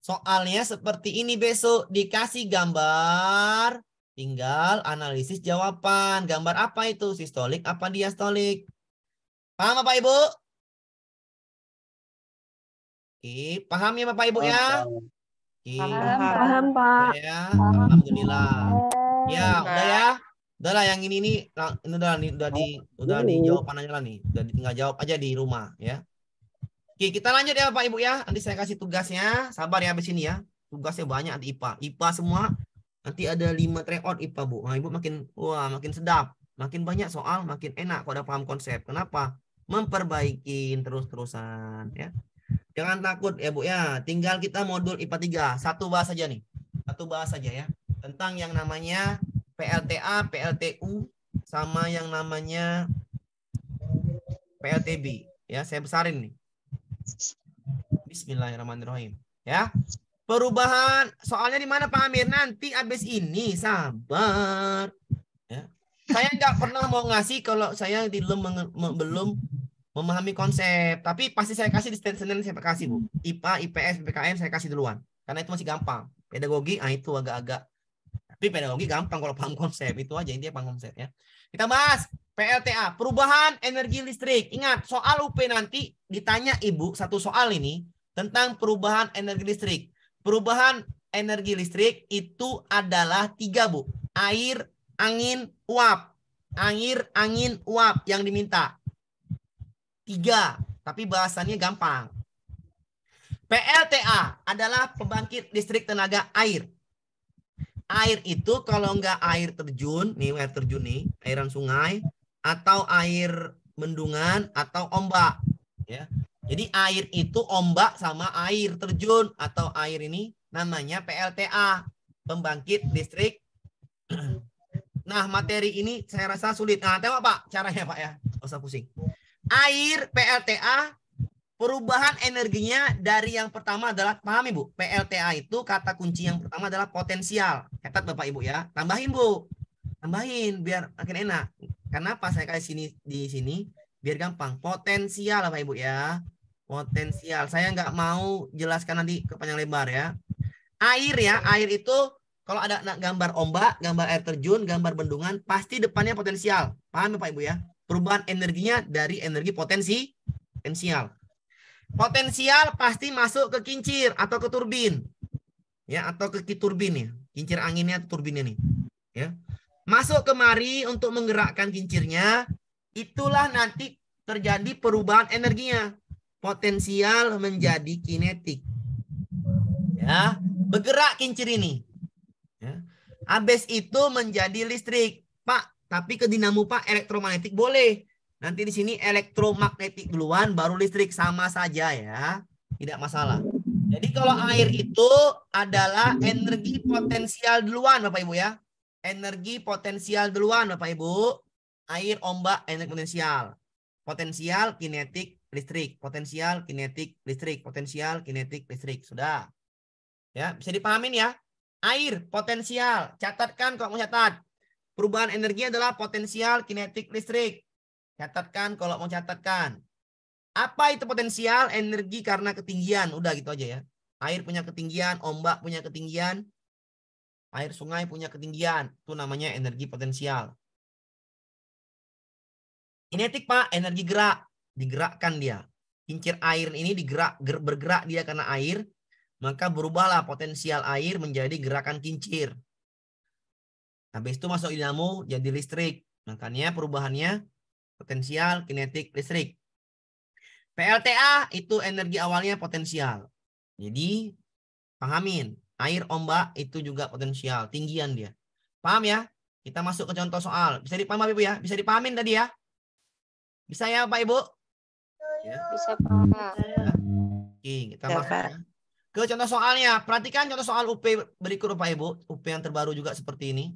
Soalnya seperti ini besok dikasih gambar, tinggal analisis jawaban. Gambar apa itu? Sistolik apa diastolik? Paham apa Ibu? Oke, paham ya Bapak Ibu ya? Paham, paham, paham, Pak. Ya, Alhamdulillah. Ya, udah ya. Udah lah yang ini ini, ini udah ini, udah di oh, udah dijawab pananya lah nih, udah tinggal jawab aja di rumah ya. Oke, kita lanjut ya Bapak Ibu ya. Nanti saya kasih tugasnya, sabar ya habis ini ya. Tugasnya banyak nanti IPA. IPA semua nanti ada 5 tryout IPA, Bu. Nah, Ibu makin wah, makin sedap. Makin banyak soal, makin enak kalau udah paham konsep. Kenapa? Memperbaiki terus-terusan ya. Jangan takut ya, Bu ya. Tinggal kita modul IPA 3, satu bahas aja nih. Satu bahas aja ya. Tentang yang namanya PLTA, PLTU sama yang namanya PLTB. Ya, saya besarin nih. Bismillahirrahmanirrahim. Ya. Perubahan soalnya di mana Pak Amir nanti abis ini sabar. Ya. Saya nggak pernah mau ngasih kalau saya belum belum memahami konsep. Tapi pasti saya kasih di Senin saya kasih Bu. IPA, IPS, BKN saya kasih duluan. Karena itu masih gampang. Pedagogi, ah itu agak-agak tapi pedagogi gampang kalau paham konsep itu aja intinya paham konsep ya. Kita bahas PLTA perubahan energi listrik. Ingat soal UP nanti ditanya ibu satu soal ini tentang perubahan energi listrik. Perubahan energi listrik itu adalah tiga bu, air, angin, uap, air, angin, uap yang diminta. Tiga, tapi bahasannya gampang. PLTA adalah pembangkit listrik tenaga air air itu kalau nggak air terjun, nih air terjun nih, airan sungai atau air bendungan atau ombak, ya. Jadi air itu ombak sama air terjun atau air ini namanya PLTA, pembangkit listrik. (clears throat) Nah, materi ini saya rasa sulit. Nah, tengok Pak, caranya Pak ya. Enggak usah pusing. Air PLTA Perubahan energinya dari yang pertama adalah pahami Bu, PLTA itu kata kunci yang pertama adalah potensial. Catat Bapak Ibu ya. Tambahin Bu. Tambahin biar makin enak. Kenapa saya kasih sini di sini? Biar gampang. Potensial Bapak Ibu ya. Potensial. Saya nggak mau jelaskan nanti ke panjang lebar ya. Air ya, air itu kalau ada gambar ombak, gambar air terjun, gambar bendungan, pasti depannya potensial. Paham Bapak Ibu ya? Perubahan energinya dari energi potensi potensial potensial pasti masuk ke kincir atau ke turbin. Ya, atau ke turbin ya. Kincir anginnya atau turbinnya nih. Ya. Masuk kemari untuk menggerakkan kincirnya, itulah nanti terjadi perubahan energinya. Potensial menjadi kinetik. Ya, bergerak kincir ini. Ya. Habis itu menjadi listrik. Pak, tapi ke dinamo Pak elektromagnetik boleh. Nanti di sini elektromagnetik duluan, baru listrik sama saja ya. Tidak masalah. Jadi kalau air itu adalah energi potensial duluan Bapak Ibu ya. Energi potensial duluan Bapak Ibu. Air, ombak, energi potensial. Potensial kinetik listrik. Potensial kinetik listrik. Potensial kinetik listrik. Sudah. Ya, bisa dipahamin ya. Air, potensial. Catatkan kalau mau catat. Perubahan energi adalah potensial kinetik listrik Catatkan kalau mau catatkan. Apa itu potensial energi karena ketinggian? Udah gitu aja ya. Air punya ketinggian, ombak punya ketinggian, air sungai punya ketinggian. Itu namanya energi potensial. Kinetik Pak, energi gerak. Digerakkan dia. Kincir air ini digerak bergerak dia karena air, maka berubahlah potensial air menjadi gerakan kincir. Habis itu masuk dinamo jadi listrik. Makanya perubahannya potensial kinetik listrik. PLTA itu energi awalnya potensial. Jadi pahamin, air ombak itu juga potensial, tinggian dia. Paham ya? Kita masuk ke contoh soal. Bisa dipahami Bapak Ibu ya? Bisa dipahamin tadi ya? Bisa ya Pak Ibu? Ya. Bisa Pak. Ya. Oke, kita ya, masuk ya. ke contoh soalnya. Perhatikan contoh soal UP berikut pak Ibu, UP yang terbaru juga seperti ini.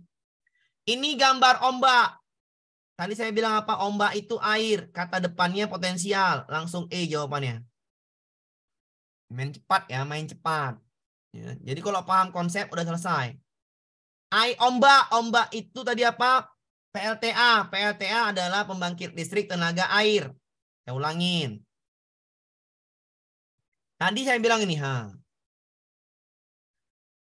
Ini gambar ombak Tadi saya bilang apa? Ombak itu air. Kata depannya potensial. Langsung E jawabannya. Main cepat ya, main cepat. Ya, jadi kalau paham konsep udah selesai. I ombak, ombak itu tadi apa? PLTA. PLTA adalah pembangkit listrik tenaga air. Saya ulangin. Tadi saya bilang ini, ha.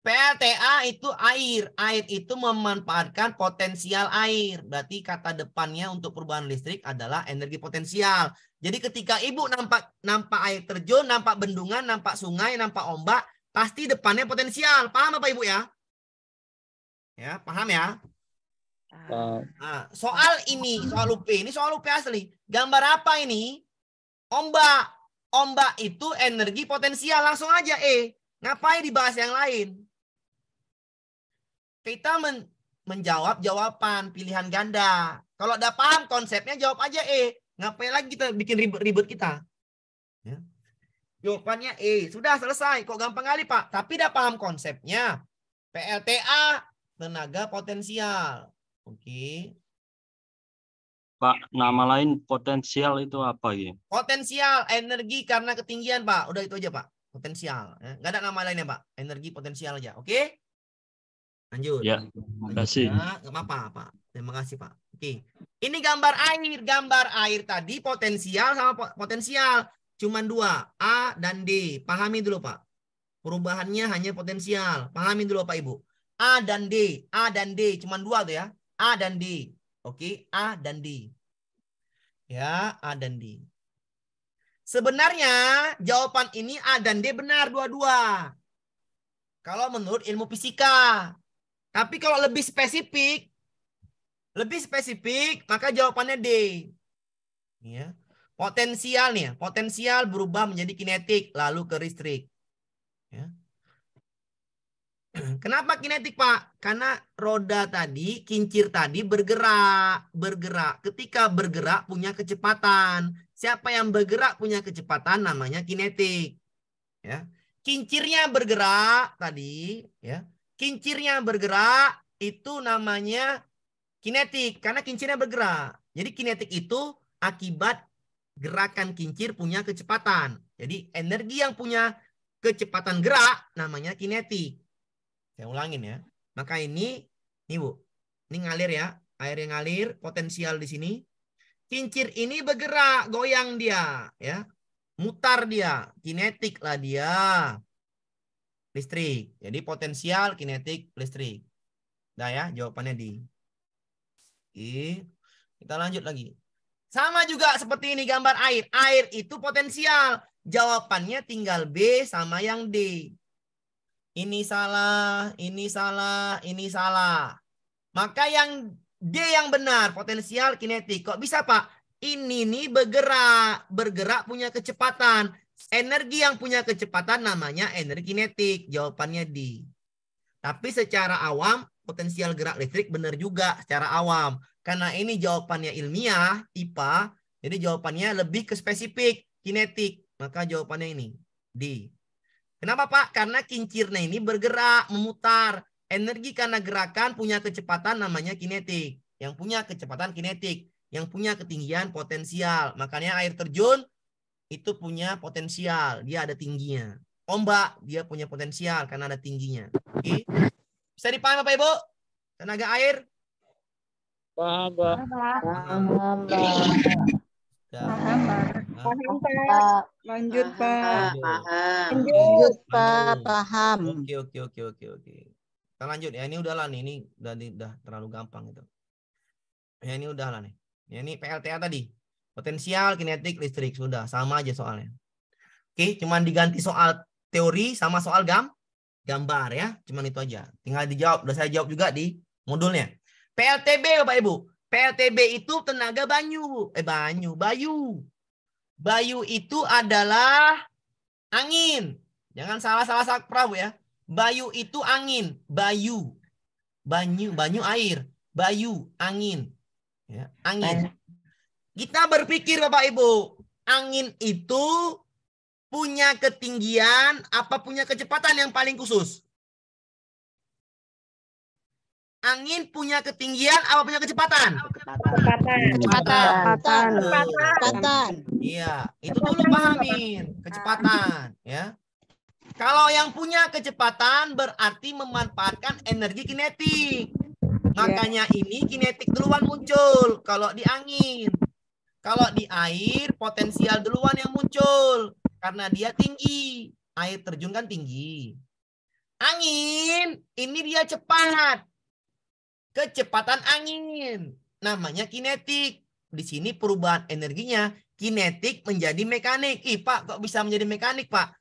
PLTA itu air. Air itu memanfaatkan potensial air. Berarti kata depannya untuk perubahan listrik adalah energi potensial. Jadi ketika ibu nampak nampak air terjun, nampak bendungan, nampak sungai, nampak ombak, pasti depannya potensial. Paham apa ibu ya? Ya, paham ya? Nah, soal ini, soal UP ini soal UP asli. Gambar apa ini? Ombak. Ombak itu energi potensial langsung aja eh. Ngapain dibahas yang lain? kita men menjawab jawaban pilihan ganda. Kalau udah paham konsepnya jawab aja E. Ngapain lagi kita bikin ribut-ribut kita? Ya. Jawabannya E. Sudah selesai. Kok gampang kali Pak? Tapi udah paham konsepnya. PLTA tenaga potensial. Oke. Okay. Pak, nama lain potensial itu apa ya? Potensial energi karena ketinggian, Pak. Udah itu aja, Pak. Potensial. Ya. Nggak ada nama lainnya, Pak. Energi potensial aja. Oke? Okay? Lanjut. Ya, terima kasih. Ya, nggak apa-apa, Terima kasih, Pak. Oke. Ini gambar air, gambar air tadi potensial sama potensial. Cuman dua, A dan D. Pahami dulu, Pak. Perubahannya hanya potensial. Pahami dulu, Pak Ibu. A dan D, A dan D, cuman dua tuh ya. A dan D. Oke, A dan D. Ya, A dan D. Sebenarnya jawaban ini A dan D benar dua-dua. Kalau menurut ilmu fisika, tapi kalau lebih spesifik, lebih spesifik maka jawabannya D. Ya. Potensial nih, ya. potensial berubah menjadi kinetik lalu ke listrik. Ya. (clears throat) Kenapa kinetik Pak? Karena roda tadi, kincir tadi bergerak, bergerak. Ketika bergerak punya kecepatan. Siapa yang bergerak punya kecepatan namanya kinetik. Ya. Kincirnya bergerak tadi, ya kincirnya bergerak itu namanya kinetik karena kincirnya bergerak. Jadi kinetik itu akibat gerakan kincir punya kecepatan. Jadi energi yang punya kecepatan gerak namanya kinetik. Saya ulangin ya. Maka ini nih Bu. Ini ngalir ya. Air yang ngalir, potensial di sini. Kincir ini bergerak, goyang dia ya. Mutar dia, kinetik lah dia listrik. Jadi potensial kinetik listrik. Nah ya, jawabannya di. I, Kita lanjut lagi. Sama juga seperti ini gambar air. Air itu potensial. Jawabannya tinggal B sama yang D. Ini salah, ini salah, ini salah. Maka yang D yang benar, potensial kinetik. Kok bisa Pak? Ini nih bergerak, bergerak punya kecepatan. Energi yang punya kecepatan namanya energi kinetik. Jawabannya D. Tapi secara awam potensial gerak listrik benar juga secara awam. Karena ini jawabannya ilmiah, IPA, jadi jawabannya lebih ke spesifik, kinetik. Maka jawabannya ini, D. Kenapa Pak? Karena kincirnya ini bergerak, memutar. Energi karena gerakan punya kecepatan namanya kinetik. Yang punya kecepatan kinetik. Yang punya ketinggian potensial. Makanya air terjun itu punya potensial, dia ada tingginya. Ombak, oh, dia punya potensial karena ada tingginya. Oke. Okay. Bisa dipahami Bapak Ibu? Tenaga air? Paham, Pak. Paham, Paham, Pak. Paham, Pak. Lanjut, Pak. Paham. Lanjut, Pak. Paham. Oke, oke, oke, oke, oke. Kita lanjut ya. Ini udahlah nih, ini udah udah terlalu gampang itu Ya ini udahlah nih. Ya ini PLTA tadi. Potensial, kinetik, listrik. Sudah, sama aja soalnya. Oke, cuman diganti soal teori sama soal gam gambar ya. Cuman itu aja. Tinggal dijawab. Udah saya jawab juga di modulnya. PLTB Bapak Ibu. PLTB itu tenaga banyu. Eh banyu, bayu. Bayu itu adalah angin. Jangan salah-salah Prabu ya. Bayu itu angin, bayu. Banyu, banyu air, bayu angin. Ya, angin. Kita berpikir Bapak Ibu, angin itu punya ketinggian apa punya kecepatan yang paling khusus? Angin punya ketinggian apa punya kecepatan? Kecepatan. Kecepatan. Kecepatan. kecepatan. Iya, itu dulu pahamin, kecepatan, ya. Kalau yang punya kecepatan berarti memanfaatkan energi kinetik. Makanya ini kinetik duluan muncul kalau di angin. Kalau di air, potensial duluan yang muncul. Karena dia tinggi. Air terjun kan tinggi. Angin, ini dia cepat. Kecepatan angin. Namanya kinetik. Di sini perubahan energinya. Kinetik menjadi mekanik. Ih Pak, kok bisa menjadi mekanik Pak?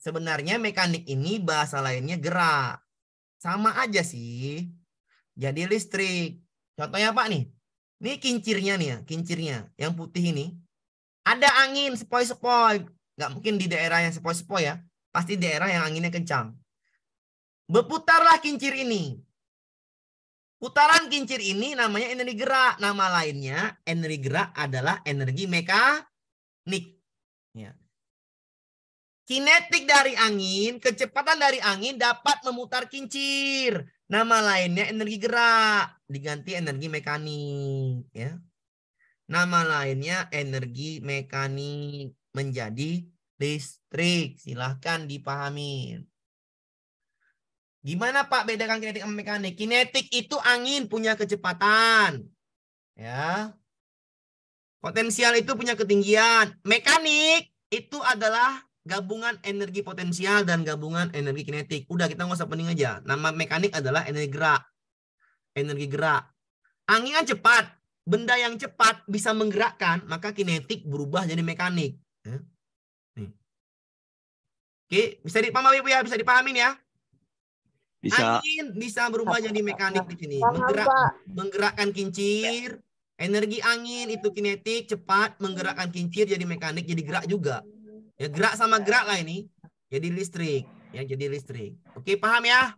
Sebenarnya mekanik ini bahasa lainnya gerak. Sama aja sih. Jadi listrik. Contohnya Pak nih, ini kincirnya nih ya, kincirnya. Yang putih ini. Ada angin sepoi-sepoi. Nggak mungkin di daerah yang sepoi-sepoi ya. Pasti daerah yang anginnya kencang. Berputarlah kincir ini. Putaran kincir ini namanya energi gerak. Nama lainnya energi gerak adalah energi mekanik. Ya. Kinetik dari angin, kecepatan dari angin dapat memutar kincir. Nama lainnya energi gerak diganti energi mekanik ya. Nama lainnya energi mekanik menjadi listrik. Silahkan dipahami. Gimana Pak bedakan kinetik sama mekanik? Kinetik itu angin punya kecepatan. Ya. Potensial itu punya ketinggian. Mekanik itu adalah gabungan energi potensial dan gabungan energi kinetik. Udah kita nggak usah pening aja. Nama mekanik adalah energi gerak energi gerak. Angin kan cepat. Benda yang cepat bisa menggerakkan, maka kinetik berubah jadi mekanik. Ya. Oke, bisa dipahami Bu ya? Bisa dipahami, ya? Bisa. Angin bisa berubah jadi mekanik di sini. Menggerak, menggerakkan kincir. Energi angin itu kinetik, cepat menggerakkan kincir jadi mekanik, jadi gerak juga. Ya gerak sama gerak lah ini. Jadi listrik, ya jadi listrik. Oke, paham ya?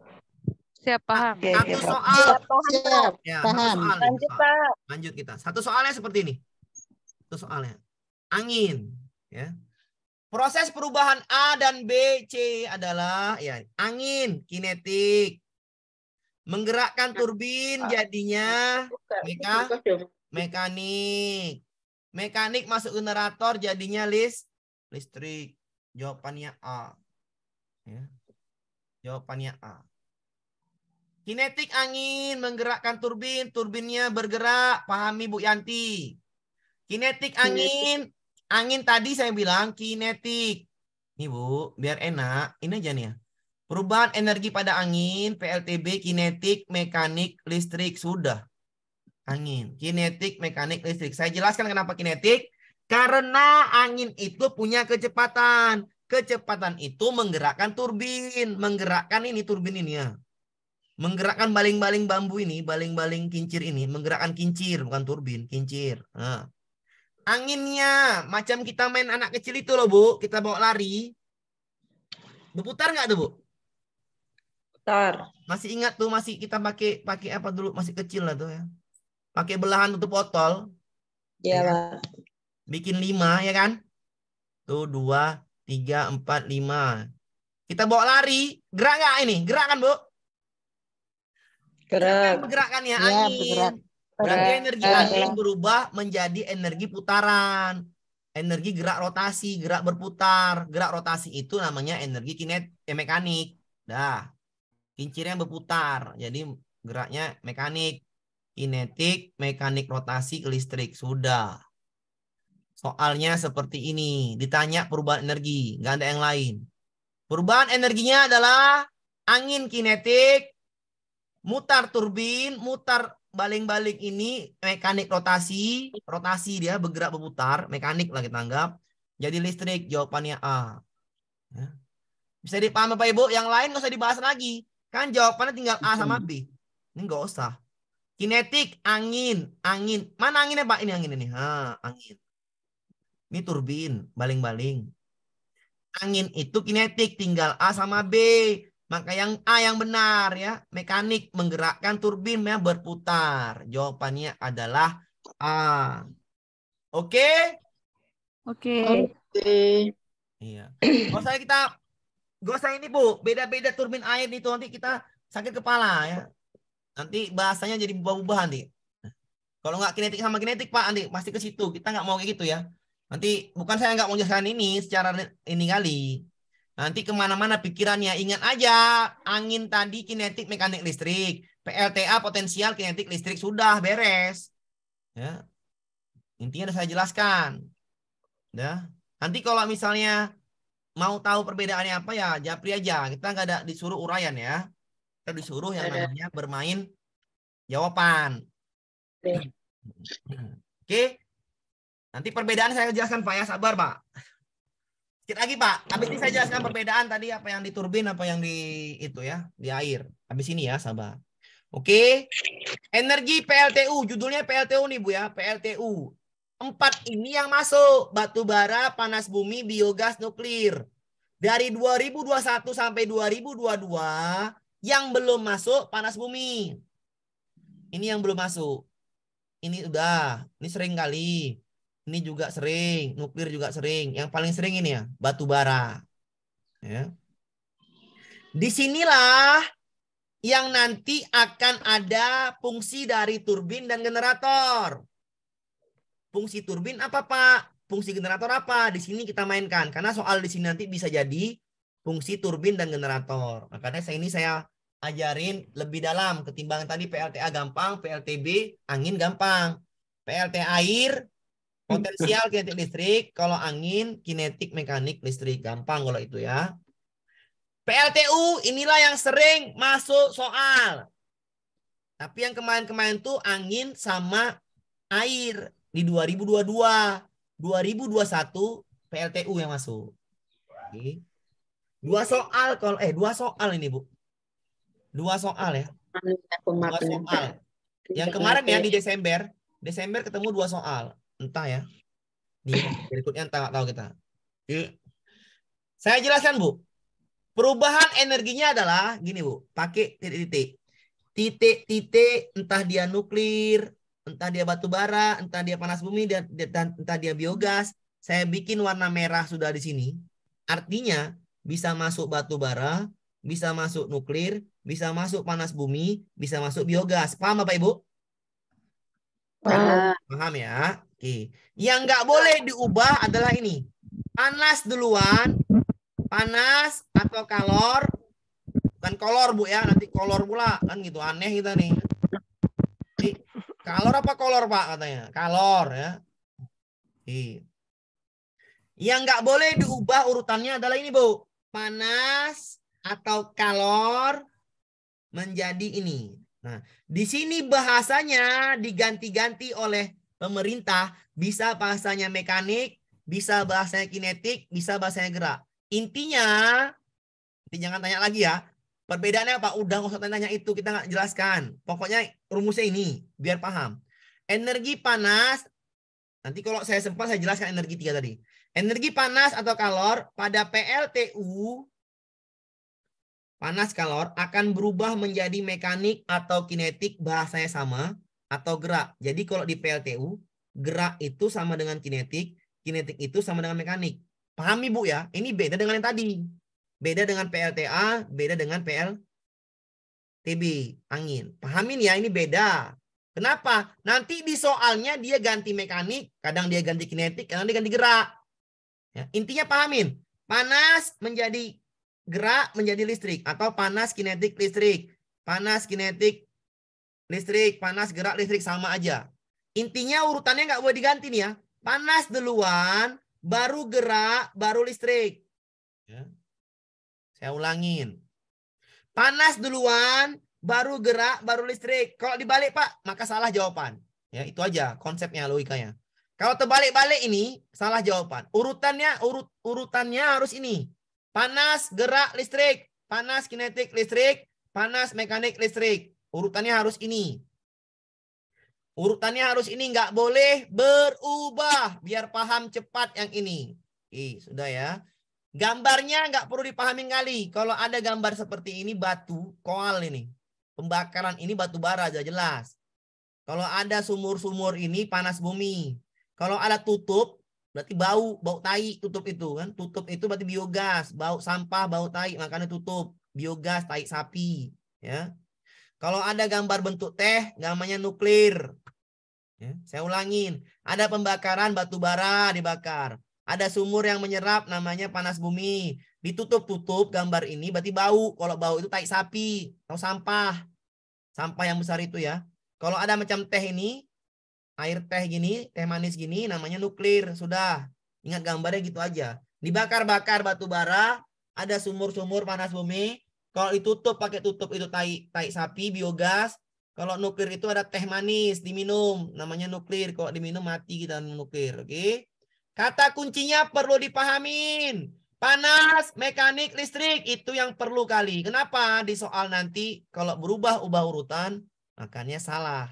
Siap, paham. Okay, satu siap. soal. Siap, ya, paham. Soal, Lanjut, soal. Pak. Lanjut kita. Satu soalnya seperti ini. Satu soalnya. Angin. Ya. Proses perubahan A dan B, C adalah ya angin kinetik. Menggerakkan nah, turbin jadinya meka, mekanik. Mekanik masuk generator jadinya list, listrik. Jawabannya A. Ya. Jawabannya A. Kinetik angin menggerakkan turbin, turbinnya bergerak. Pahami Bu Yanti. Kinetik angin, angin tadi saya bilang kinetik. Nih Bu, biar enak, ini aja nih ya. Perubahan energi pada angin, PLTB, kinetik, mekanik, listrik. Sudah. Angin, kinetik, mekanik, listrik. Saya jelaskan kenapa kinetik. Karena angin itu punya kecepatan. Kecepatan itu menggerakkan turbin. Menggerakkan ini turbin ini ya menggerakkan baling-baling bambu ini, baling-baling kincir ini, menggerakkan kincir, bukan turbin, kincir. Nah. Anginnya macam kita main anak kecil itu loh, Bu. Kita bawa lari. Berputar nggak tuh, Bu? Putar. Masih ingat tuh, masih kita pakai pakai apa dulu? Masih kecil lah tuh ya. Pakai belahan untuk botol. Iya, ya. Kan? Bikin lima, ya kan? Tuh, dua, tiga, empat, lima. Kita bawa lari. Gerak nggak ini? Gerak kan, Bu? Gerak. Bergerak kan ya, angin. Iya, bergerak. Berarti energi bergerak. angin berubah menjadi energi putaran. Energi gerak rotasi, gerak berputar. Gerak rotasi itu namanya energi kinet eh, mekanik. Dah. Kincirnya berputar. Jadi geraknya mekanik. Kinetik, mekanik rotasi ke listrik. Sudah. Soalnya seperti ini. Ditanya perubahan energi. Nggak ada yang lain. Perubahan energinya adalah angin kinetik, mutar turbin, mutar baling-baling ini mekanik rotasi, rotasi dia bergerak berputar, mekanik lah kita anggap. Jadi listrik jawabannya A. Ya. Bisa dipahami Bapak Ibu, yang lain nggak usah dibahas lagi. Kan jawabannya tinggal A sama B. Ini nggak usah. Kinetik, angin, angin. Mana anginnya Pak? Ini angin ini. Ha, angin. Ini turbin, baling-baling. Angin itu kinetik, tinggal A sama B. Maka yang A yang benar ya, mekanik menggerakkan turbin ya berputar. Jawabannya adalah A. Oke? Okay? Oke. Iya. Gak usah kita gak usah ini, Bu. Beda-beda turbin air itu nanti kita sakit kepala ya. Nanti bahasanya jadi berubah-ubah nanti. Kalau nggak kinetik sama kinetik, Pak, nanti pasti ke situ. Kita nggak mau kayak gitu ya. Nanti bukan saya nggak mau jelaskan ini secara ini kali. Nanti kemana-mana pikirannya. Ingat aja, angin tadi kinetik mekanik listrik. PLTA potensial kinetik listrik sudah beres. Ya. Intinya saya jelaskan. Ya. Nanti kalau misalnya mau tahu perbedaannya apa ya, japri aja. Kita nggak ada disuruh urayan ya. Kita disuruh yang namanya bermain jawaban. Oke. Oke. Nanti perbedaan saya jelaskan Pak ya, sabar Pak. Sedikit lagi Pak, habis ini saya jelaskan perbedaan tadi apa yang di turbin, apa yang di itu ya, di air. Habis ini ya, sahabat. Oke, energi PLTU, judulnya PLTU nih Bu ya, PLTU. Empat ini yang masuk, batu bara, panas bumi, biogas, nuklir. Dari 2021 sampai 2022, yang belum masuk panas bumi. Ini yang belum masuk. Ini udah, ini sering kali. Ini juga sering, nuklir juga sering. Yang paling sering ini ya, batu bara. Ya. Disinilah yang nanti akan ada fungsi dari turbin dan generator. Fungsi turbin apa, Pak? Fungsi generator apa? Di sini kita mainkan. Karena soal di sini nanti bisa jadi fungsi turbin dan generator. Makanya nah, saya ini saya ajarin lebih dalam ketimbang tadi PLTA gampang, PLTB angin gampang. PLTA air Potensial kinetik listrik, kalau angin kinetik mekanik listrik. Gampang kalau itu ya. PLTU inilah yang sering masuk soal. Tapi yang kemarin-kemarin tuh angin sama air di 2022. 2021 PLTU yang masuk. Oke. Dua soal kalau eh dua soal ini, Bu. Dua soal ya. Dua soal. Yang kemarin ya di Desember, Desember ketemu dua soal entah ya di (laughs) berikutnya entah nggak tahu kita saya jelaskan bu perubahan energinya adalah gini bu pakai titik-titik titik-titik entah dia nuklir entah dia batu bara entah dia panas bumi dan entah dia biogas saya bikin warna merah sudah di sini artinya bisa masuk batu bara bisa masuk nuklir bisa masuk panas bumi bisa masuk biogas paham bapak ibu paham, paham ya Oke. Yang nggak boleh diubah adalah ini. Panas duluan, panas atau kalor, bukan kolor bu ya, nanti kolor pula kan gitu aneh kita nih. Jadi, kalor apa kolor pak katanya? Kalor ya. Oke. Yang nggak boleh diubah urutannya adalah ini bu, panas atau kalor menjadi ini. Nah, di sini bahasanya diganti-ganti oleh pemerintah bisa bahasanya mekanik, bisa bahasanya kinetik, bisa bahasanya gerak. Intinya, nanti jangan tanya lagi ya. Perbedaannya apa? Udah nggak usah tanya itu, kita nggak jelaskan. Pokoknya rumusnya ini, biar paham. Energi panas, nanti kalau saya sempat saya jelaskan energi tiga tadi. Energi panas atau kalor pada PLTU, panas kalor akan berubah menjadi mekanik atau kinetik, bahasanya sama atau gerak. Jadi kalau di PLTU, gerak itu sama dengan kinetik, kinetik itu sama dengan mekanik. Paham Ibu ya? Ini beda dengan yang tadi. Beda dengan PLTA, beda dengan PLTB angin. Pahamin ya, ini beda. Kenapa? Nanti di soalnya dia ganti mekanik, kadang dia ganti kinetik, kadang dia ganti gerak. Ya, intinya pahamin. Panas menjadi gerak menjadi listrik atau panas kinetik listrik. Panas kinetik listrik, panas, gerak listrik sama aja. Intinya urutannya nggak boleh diganti nih ya. Panas duluan, baru gerak, baru listrik. Ya. Saya ulangin. Panas duluan, baru gerak, baru listrik. Kalau dibalik Pak, maka salah jawaban. Ya, itu aja konsepnya, logikanya. Kalau terbalik-balik ini salah jawaban. Urutannya urut urutannya harus ini. Panas, gerak, listrik. Panas, kinetik, listrik. Panas, mekanik, listrik Urutannya harus ini. Urutannya harus ini nggak boleh berubah biar paham cepat yang ini. Oke, sudah ya. Gambarnya nggak perlu dipahami kali. Kalau ada gambar seperti ini batu koal ini, pembakaran ini batu bara aja jelas. Kalau ada sumur-sumur ini panas bumi. Kalau ada tutup berarti bau, bau tai tutup itu kan. Tutup itu berarti biogas, bau sampah, bau tai, makanya tutup. Biogas tai sapi, ya. Kalau ada gambar bentuk teh, namanya nuklir. Ya, saya ulangin. Ada pembakaran batu bara dibakar. Ada sumur yang menyerap namanya panas bumi. Ditutup-tutup gambar ini berarti bau. Kalau bau itu tai sapi atau sampah. Sampah yang besar itu ya. Kalau ada macam teh ini, air teh gini, teh manis gini namanya nuklir. Sudah. Ingat gambarnya gitu aja. Dibakar-bakar batu bara, ada sumur-sumur panas bumi, kalau ditutup pakai tutup itu tai tai sapi biogas. Kalau nuklir itu ada teh manis diminum, namanya nuklir. Kalau diminum mati kita nuklir, oke? Okay? Kata kuncinya perlu dipahamin. Panas, mekanik, listrik itu yang perlu kali. Kenapa di soal nanti kalau berubah-ubah urutan makanya salah.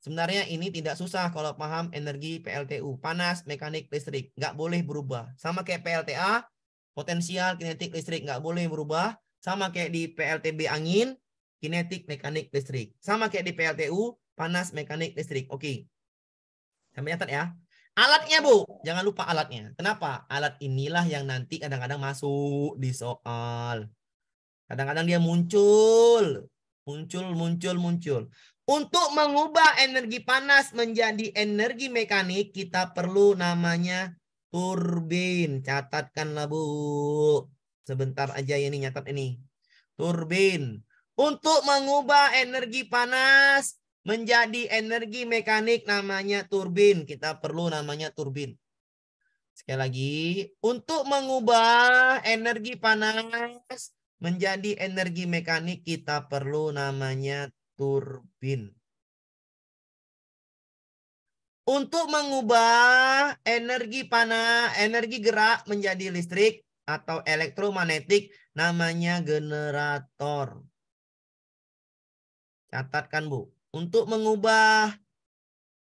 Sebenarnya ini tidak susah kalau paham energi PLTU, panas, mekanik, listrik. Nggak boleh berubah. Sama kayak PLTA, potensial, kinetik, listrik. Nggak boleh berubah. Sama kayak di PLTB angin, kinetik, mekanik, listrik. Sama kayak di PLTU, panas, mekanik, listrik. Oke. Okay. Sampai catat ya. Alatnya, Bu. Jangan lupa alatnya. Kenapa? Alat inilah yang nanti kadang-kadang masuk di soal. Kadang-kadang dia muncul. Muncul, muncul, muncul. Untuk mengubah energi panas menjadi energi mekanik, kita perlu namanya turbin. Catatkanlah, Bu. Sebentar aja ya ini nyatat ini. Turbin. Untuk mengubah energi panas menjadi energi mekanik namanya turbin. Kita perlu namanya turbin. Sekali lagi, untuk mengubah energi panas menjadi energi mekanik kita perlu namanya turbin. Untuk mengubah energi panas, energi gerak menjadi listrik, atau elektromagnetik namanya generator. Catatkan Bu. Untuk mengubah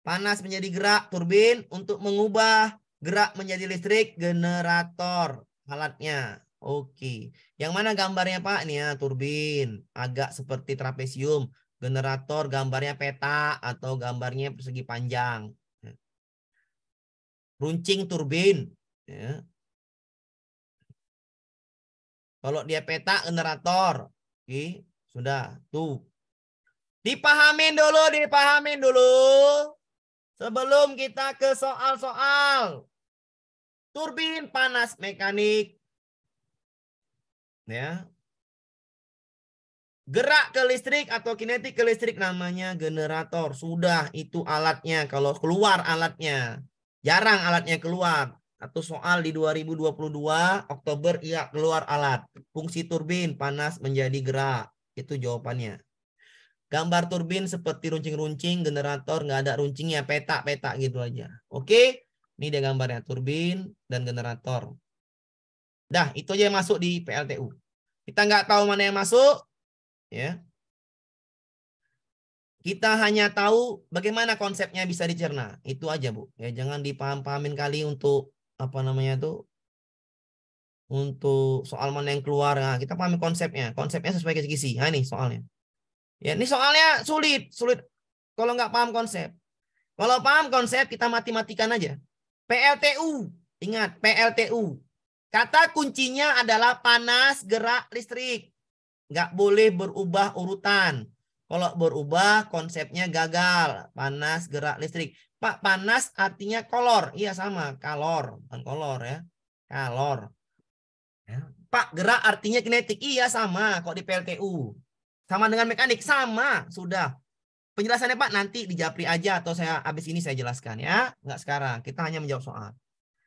panas menjadi gerak turbin, untuk mengubah gerak menjadi listrik generator alatnya. Oke. Yang mana gambarnya Pak? Ini ya turbin. Agak seperti trapesium. Generator gambarnya peta atau gambarnya persegi panjang. Runcing turbin. Ya. Kalau dia peta generator, oke, sudah tuh. Dipahamin dulu, dipahamin dulu. Sebelum kita ke soal-soal. Turbin panas mekanik. Ya. Gerak ke listrik atau kinetik ke listrik namanya generator. Sudah itu alatnya kalau keluar alatnya. Jarang alatnya keluar atau soal di 2022 Oktober ia keluar alat fungsi turbin panas menjadi gerak itu jawabannya gambar turbin seperti runcing-runcing generator nggak ada runcingnya petak-petak gitu aja oke ini dia gambarnya turbin dan generator dah itu aja yang masuk di PLTU kita nggak tahu mana yang masuk ya kita hanya tahu bagaimana konsepnya bisa dicerna itu aja bu ya jangan dipaham-pahamin kali untuk apa namanya itu untuk soal mana yang keluar. Nah, kita pahami konsepnya. Konsepnya sesuai kisi-kisi. Nah, ini soalnya. Ya, ini soalnya sulit, sulit kalau nggak paham konsep. Kalau paham konsep kita mati-matikan aja. PLTU, ingat PLTU. Kata kuncinya adalah panas, gerak, listrik. Nggak boleh berubah urutan. Kalau berubah konsepnya gagal. Panas, gerak, listrik. Pak, panas artinya kolor. Iya sama, kalor, bukan kolor ya. Kalor. Ya. Pak, gerak artinya kinetik. Iya sama, kok di PLTU. Sama dengan mekanik, sama, sudah. Penjelasannya Pak nanti di Japri aja atau saya habis ini saya jelaskan ya. Enggak sekarang, kita hanya menjawab soal.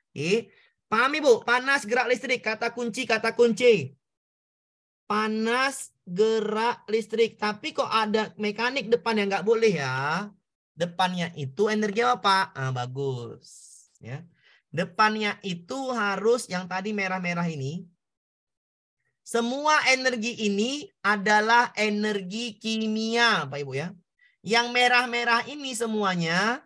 Oke. Pahami Bu, panas gerak listrik, kata kunci, kata kunci. Panas gerak listrik, tapi kok ada mekanik depan yang nggak boleh ya? Depannya itu energi apa, Pak? Ah, bagus. Ya. Depannya itu harus yang tadi merah-merah ini. Semua energi ini adalah energi kimia, Pak Ibu ya. Yang merah-merah ini semuanya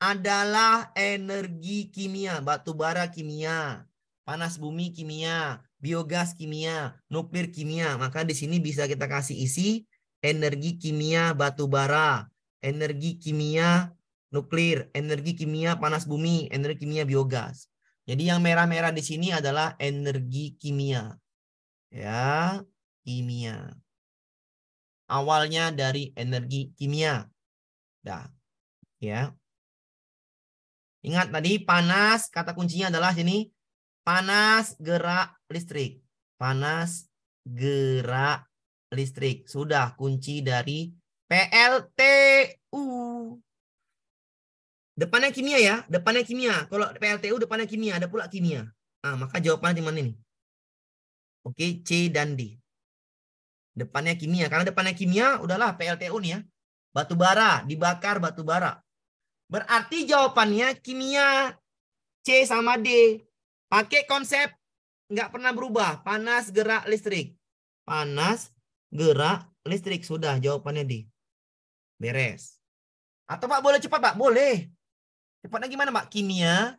adalah energi kimia, batu bara kimia, panas bumi kimia, biogas kimia, nuklir kimia. Maka di sini bisa kita kasih isi energi kimia batu bara energi kimia nuklir, energi kimia panas bumi, energi kimia biogas. Jadi yang merah-merah di sini adalah energi kimia. Ya, kimia. Awalnya dari energi kimia. Dah. Ya. Ingat tadi panas kata kuncinya adalah sini panas gerak listrik. Panas gerak listrik. Sudah kunci dari PLTU. Depannya kimia ya, depannya kimia. Kalau PLTU depannya kimia, ada pula kimia. Nah, maka jawabannya di mana ini Oke, C dan D. Depannya kimia. Karena depannya kimia, udahlah PLTU nih ya. Batu bara, dibakar batu bara. Berarti jawabannya kimia C sama D. Pakai konsep nggak pernah berubah. Panas, gerak, listrik. Panas, gerak, listrik. Sudah jawabannya D beres. Atau Pak boleh cepat Pak? Boleh. Cepatnya gimana Pak? Kimia,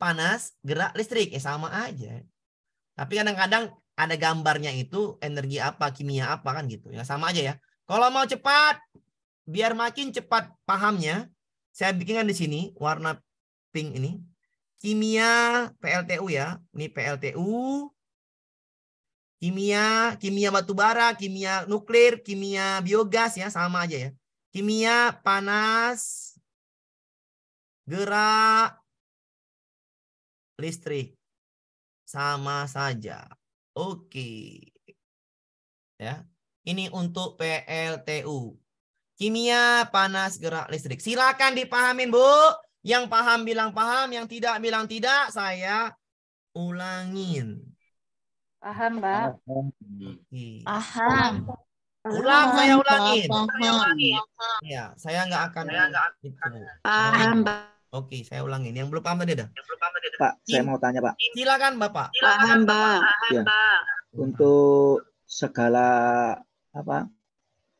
panas, gerak, listrik. Ya sama aja. Tapi kadang-kadang ada gambarnya itu energi apa, kimia apa kan gitu. Ya sama aja ya. Kalau mau cepat, biar makin cepat pahamnya, saya bikinkan di sini warna pink ini. Kimia PLTU ya. Ini PLTU kimia, kimia batubara, kimia nuklir, kimia biogas ya sama aja ya. Kimia panas, gerak, listrik sama saja. Oke. Ya. Ini untuk PLTU. Kimia, panas, gerak, listrik. Silakan dipahamin, Bu. Yang paham bilang paham, yang tidak bilang tidak, saya ulangin. Paham, Mbak? Paham. Hmm. Ulang, saya ulangin. Saya ulangi. Ya, saya nggak akan. Saya nggak akan. Paham, Mbak. Oke, saya ulangin. Yang belum paham tadi ada? belum Pak, saya mau tanya, Pak. Silakan, Bapak. Paham, Pak. Ya. Untuk segala apa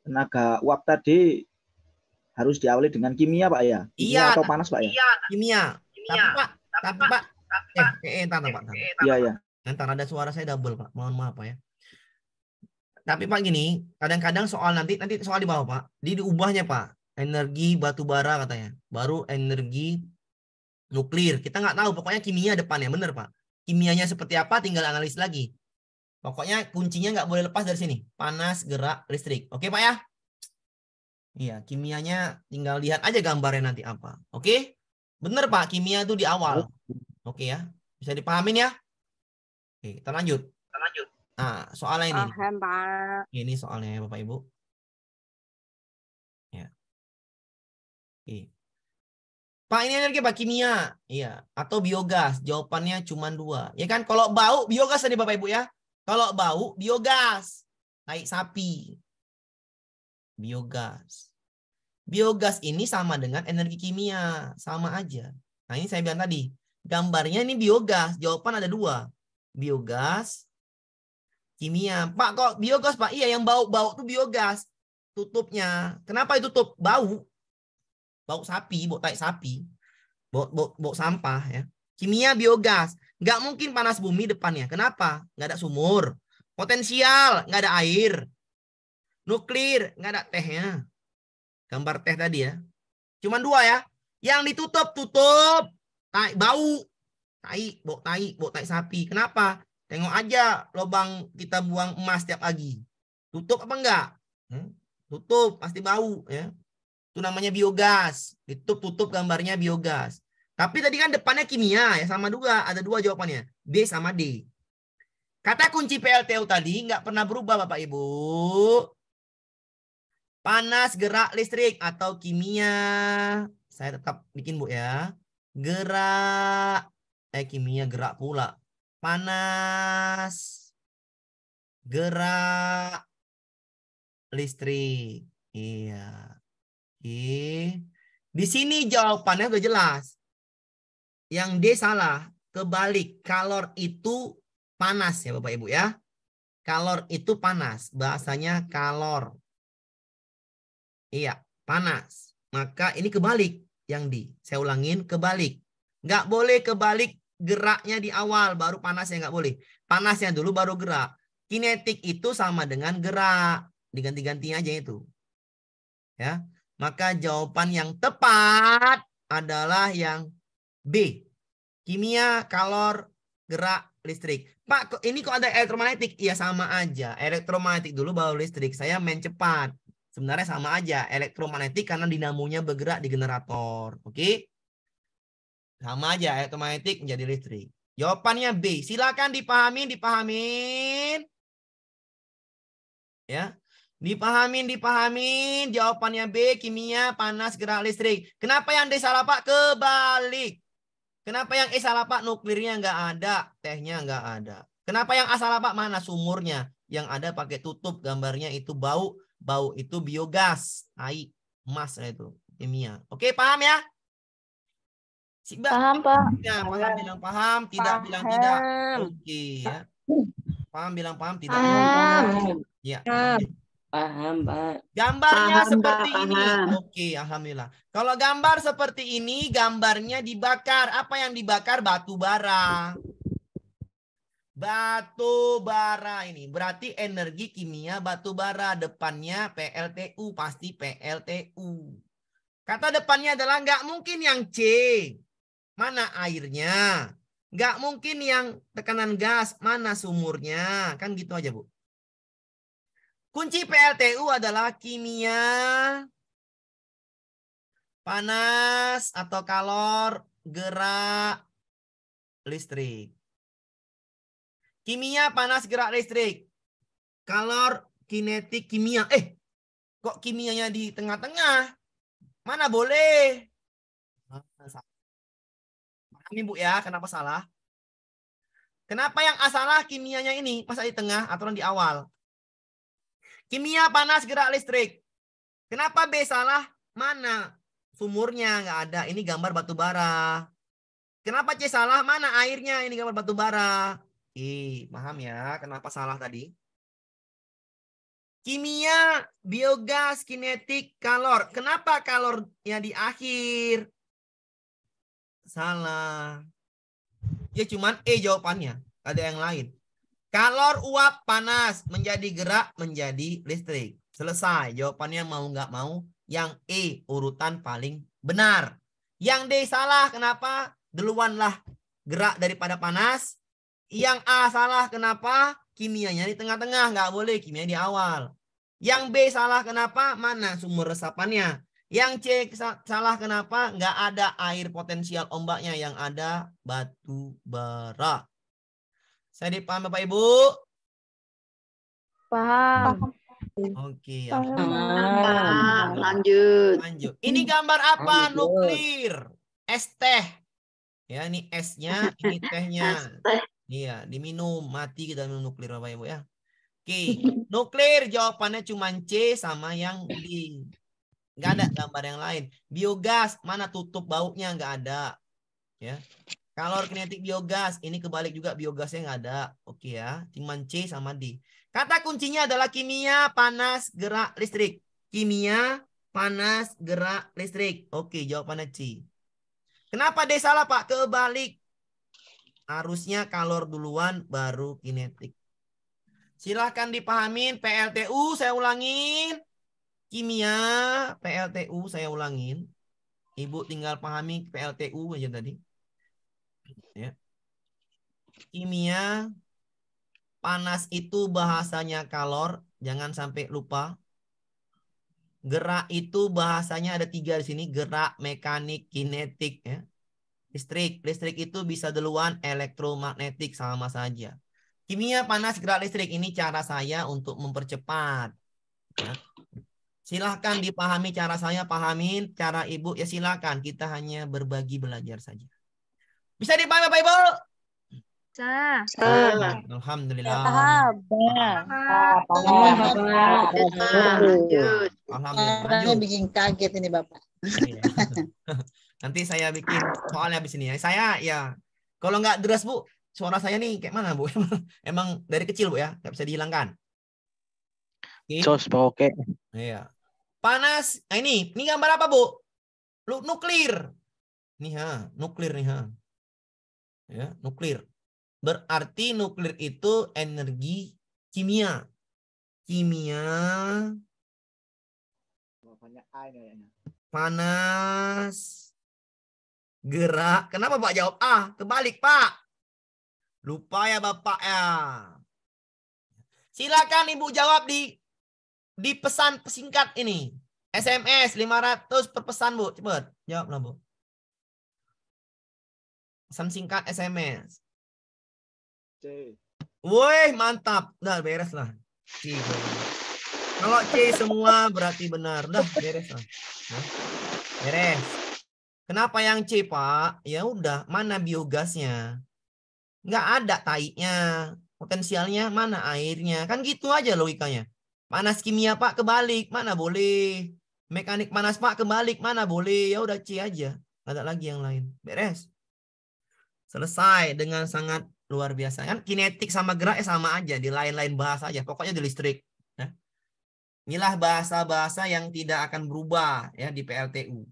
tenaga uap tadi harus diawali dengan kimia, Pak ya? Kimia iya. Atau panas, Pak ya? Iya. Kimia. Tapi Pak, tapi Pak, tapi Pak, eh, eh, Pak. Iya, iya. Ntar ada suara saya double Pak, mohon maaf Pak ya. Tapi Pak gini, kadang-kadang soal nanti nanti soal di bawah Pak, di diubahnya Pak. Energi batu bara katanya, baru energi nuklir. Kita nggak tahu, pokoknya kimia ya bener Pak. Kimianya seperti apa tinggal analis lagi. Pokoknya kuncinya nggak boleh lepas dari sini. Panas, gerak, listrik. Oke Pak ya? Iya, kimianya tinggal lihat aja gambarnya nanti apa. Oke? Bener Pak, kimia itu di awal. Oke ya? Bisa dipahamin ya? Oke, kita lanjut. Kita lanjut. Nah, soalnya ini. Oh, Ini soalnya Bapak Ibu. Ya. Oke. Pak, ini energi Pak kimia. Iya, atau biogas. Jawabannya cuma dua. Ya kan kalau bau biogas tadi Bapak Ibu ya. Kalau bau biogas. Tai sapi. Biogas. Biogas ini sama dengan energi kimia, sama aja. Nah, ini saya bilang tadi, gambarnya ini biogas, jawaban ada dua biogas, kimia. Pak kok biogas pak? Iya yang bau-bau tuh biogas. Tutupnya. Kenapa itu tutup? Bau. Bau sapi, bau tai sapi. Bau, bau, bau sampah ya. Kimia biogas. Nggak mungkin panas bumi depannya. Kenapa? Nggak ada sumur. Potensial, nggak ada air. Nuklir, nggak ada tehnya. Gambar teh tadi ya. Cuman dua ya. Yang ditutup, tutup. Bau tai, bau tai, bau tai sapi. Kenapa? Tengok aja lubang kita buang emas setiap pagi. Tutup apa enggak? Hmm? Tutup, pasti bau. ya Itu namanya biogas. Ditutup-tutup gambarnya biogas. Tapi tadi kan depannya kimia, ya sama juga. Ada dua jawabannya. B sama D. Kata kunci PLTU tadi nggak pernah berubah Bapak Ibu. Panas, gerak, listrik atau kimia. Saya tetap bikin Bu ya. Gerak, eh kimia gerak pula. Panas, gerak, listrik. Iya. Oke. Di sini jawabannya udah jelas. Yang D salah, kebalik. Kalor itu panas ya Bapak Ibu ya. Kalor itu panas, bahasanya kalor. Iya, panas. Maka ini kebalik yang di. Saya ulangin kebalik. Nggak boleh kebalik geraknya di awal baru panasnya nggak boleh. Panasnya dulu baru gerak. Kinetik itu sama dengan gerak. Diganti-ganti aja itu. Ya. Maka jawaban yang tepat adalah yang B. Kimia, kalor, gerak, listrik. Pak, ini kok ada elektromagnetik? ya sama aja. Elektromagnetik dulu baru listrik. Saya main cepat. Sebenarnya sama aja. Elektromagnetik karena dinamonya bergerak di generator. Oke? Sama aja ya elektromagnetik menjadi listrik. Jawabannya B. Silakan dipahami dipahami Ya. dipahami dipahami Jawabannya B, kimia, panas, gerak listrik. Kenapa yang D salah, Pak? Kebalik. Kenapa yang E salah, Pak? Nuklirnya nggak ada, tehnya nggak ada. Kenapa yang A salah, Pak? Mana sumurnya? Yang ada pakai tutup, gambarnya itu bau. Bau itu biogas, air, emas itu, kimia. Oke, paham ya? Si Mbak paham, Pak. Ya, paham bilang paham, tidak paham. bilang tidak. Oke, ya. Paham bilang paham, tidak paham. Ya. Paham. Paham, Pak. Gambarnya paham, seperti paham. ini. Oke, alhamdulillah. Kalau gambar seperti ini, gambarnya dibakar. Apa yang dibakar? Batu bara. Batu bara ini berarti energi kimia batu bara depannya PLTU pasti PLTU. Kata depannya adalah nggak mungkin yang C. Mana airnya? Nggak mungkin yang tekanan gas, mana sumurnya? Kan gitu aja, Bu. Kunci PLTU adalah kimia, panas atau kalor, gerak, listrik. Kimia, panas, gerak, listrik. Kalor, kinetik, kimia. Eh, kok kimianya di tengah-tengah? Mana boleh? Amin Bu ya, kenapa salah? Kenapa yang A kimianya ini? Masa di tengah, aturan di awal. Kimia, panas, gerak, listrik. Kenapa B salah? Mana? Sumurnya nggak ada. Ini gambar batu bara. Kenapa C salah? Mana airnya? Ini gambar batu bara. Ih, paham ya kenapa salah tadi? Kimia, biogas, kinetik, kalor. Kenapa kalornya di akhir? Salah. Ya cuman E jawabannya. Ada yang lain. Kalor uap panas menjadi gerak menjadi listrik. Selesai. Jawabannya mau nggak mau yang E urutan paling benar. Yang D salah kenapa? Duluanlah gerak daripada panas. Yang A salah kenapa? Kimianya di tengah-tengah nggak boleh kimia di awal. Yang B salah kenapa? Mana sumber resapannya? Yang C salah kenapa? Nggak ada air potensial ombaknya yang ada batu bara. Saya dipaham Bapak Ibu? Paham. Oke. Okay, paham. paham. Lanjut. Lanjut. Ini gambar apa? Lanjut. Nuklir. Es teh. Ya, ini esnya, ini (laughs) tehnya. Iya, diminum, mati kita minum nuklir Bapak Ibu ya. Oke, okay. nuklir jawabannya cuma C sama yang D. Nggak ada hmm. gambar yang lain. Biogas, mana tutup baunya Nggak ada. Ya. Kalor kinetik biogas, ini kebalik juga biogasnya nggak ada. Oke ya, cuman C sama D. Kata kuncinya adalah kimia, panas, gerak, listrik. Kimia, panas, gerak, listrik. Oke, jawabannya C. Kenapa D salah, Pak? Kebalik. Harusnya kalor duluan, baru kinetik. Silahkan dipahamin PLTU, saya ulangin kimia PLTU saya ulangin. Ibu tinggal pahami PLTU aja tadi. Ya. Kimia panas itu bahasanya kalor, jangan sampai lupa. Gerak itu bahasanya ada tiga di sini, gerak, mekanik, kinetik. Ya. Listrik, listrik itu bisa duluan elektromagnetik sama saja. Kimia panas gerak listrik ini cara saya untuk mempercepat. Ya Silahkan dipahami cara saya, pahamin cara ibu. Ya silahkan, kita hanya berbagi belajar saja. Bisa dipahami Bapak Ibu? Sa. Alhamdulillah. Alhamdulillah. Alhamdulillah. bikin kaget ini Bapak. Iya. (laughs) Nanti saya bikin soalnya habis ini ya. Saya ya kalau nggak deras Bu, suara saya nih kayak mana Bu? (laughs) Emang, dari kecil Bu ya, nggak bisa dihilangkan. Okay. pak oke. Iya panas. Nah ini, ini gambar apa Bu? Lu nuklir. Nih ha, nuklir nih ha. Ya, nuklir. Berarti nuklir itu energi kimia. Kimia panas gerak. Kenapa Pak jawab A? Kebalik Pak. Lupa ya Bapak ya. Silakan Ibu jawab di di pesan singkat ini. SMS 500 per pesan, Bu. Cepat. Jawablah, Bu. Pesan singkat SMS. C. Woi, mantap. Udah, beres lah. Kalau C semua berarti benar. Udah, beres lah. Nah, beres. Kenapa yang C, Pak? Ya udah, mana biogasnya? Nggak ada taiknya. Potensialnya mana airnya? Kan gitu aja logikanya. Panas kimia Pak kebalik, mana boleh. Mekanik panas Pak kebalik, mana boleh. Ya udah C aja. Gak ada lagi yang lain. Beres. Selesai dengan sangat luar biasa. Kan kinetik sama gerak eh, sama aja. Di lain-lain bahasa aja. Pokoknya di listrik. Nah. Inilah bahasa-bahasa yang tidak akan berubah ya di PLTU.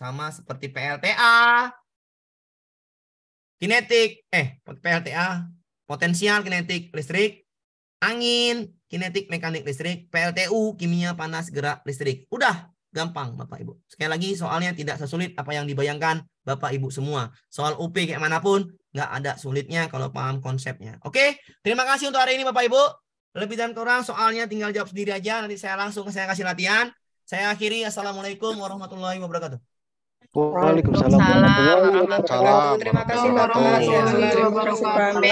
Sama seperti PLTA. Kinetik. Eh, PLTA. Potensial kinetik listrik angin, kinetik, mekanik, listrik, PLTU, kimia, panas, gerak, listrik. Udah, gampang Bapak Ibu. Sekali lagi soalnya tidak sesulit apa yang dibayangkan Bapak Ibu semua. Soal UP kayak manapun nggak ada sulitnya kalau paham konsepnya. Oke, terima kasih untuk hari ini Bapak Ibu. Lebih dan kurang soalnya tinggal jawab sendiri aja. Nanti saya langsung saya kasih latihan. Saya akhiri. Assalamualaikum warahmatullahi wabarakatuh. Waalaikumsalam warahmatullahi wabarakatuh. Terima kasih warahmatullahi wabarakatuh.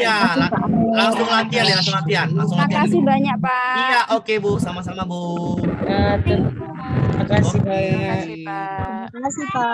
Iya, langsung latihan ya, langsung latihan. Langsung latihan. Terima kasih banyak, Pak. Iya, oke, Bu. Sama-sama, Bu. Eh, terima kasih banyak. Terima kasih, Pak. Terima kasih, Pak.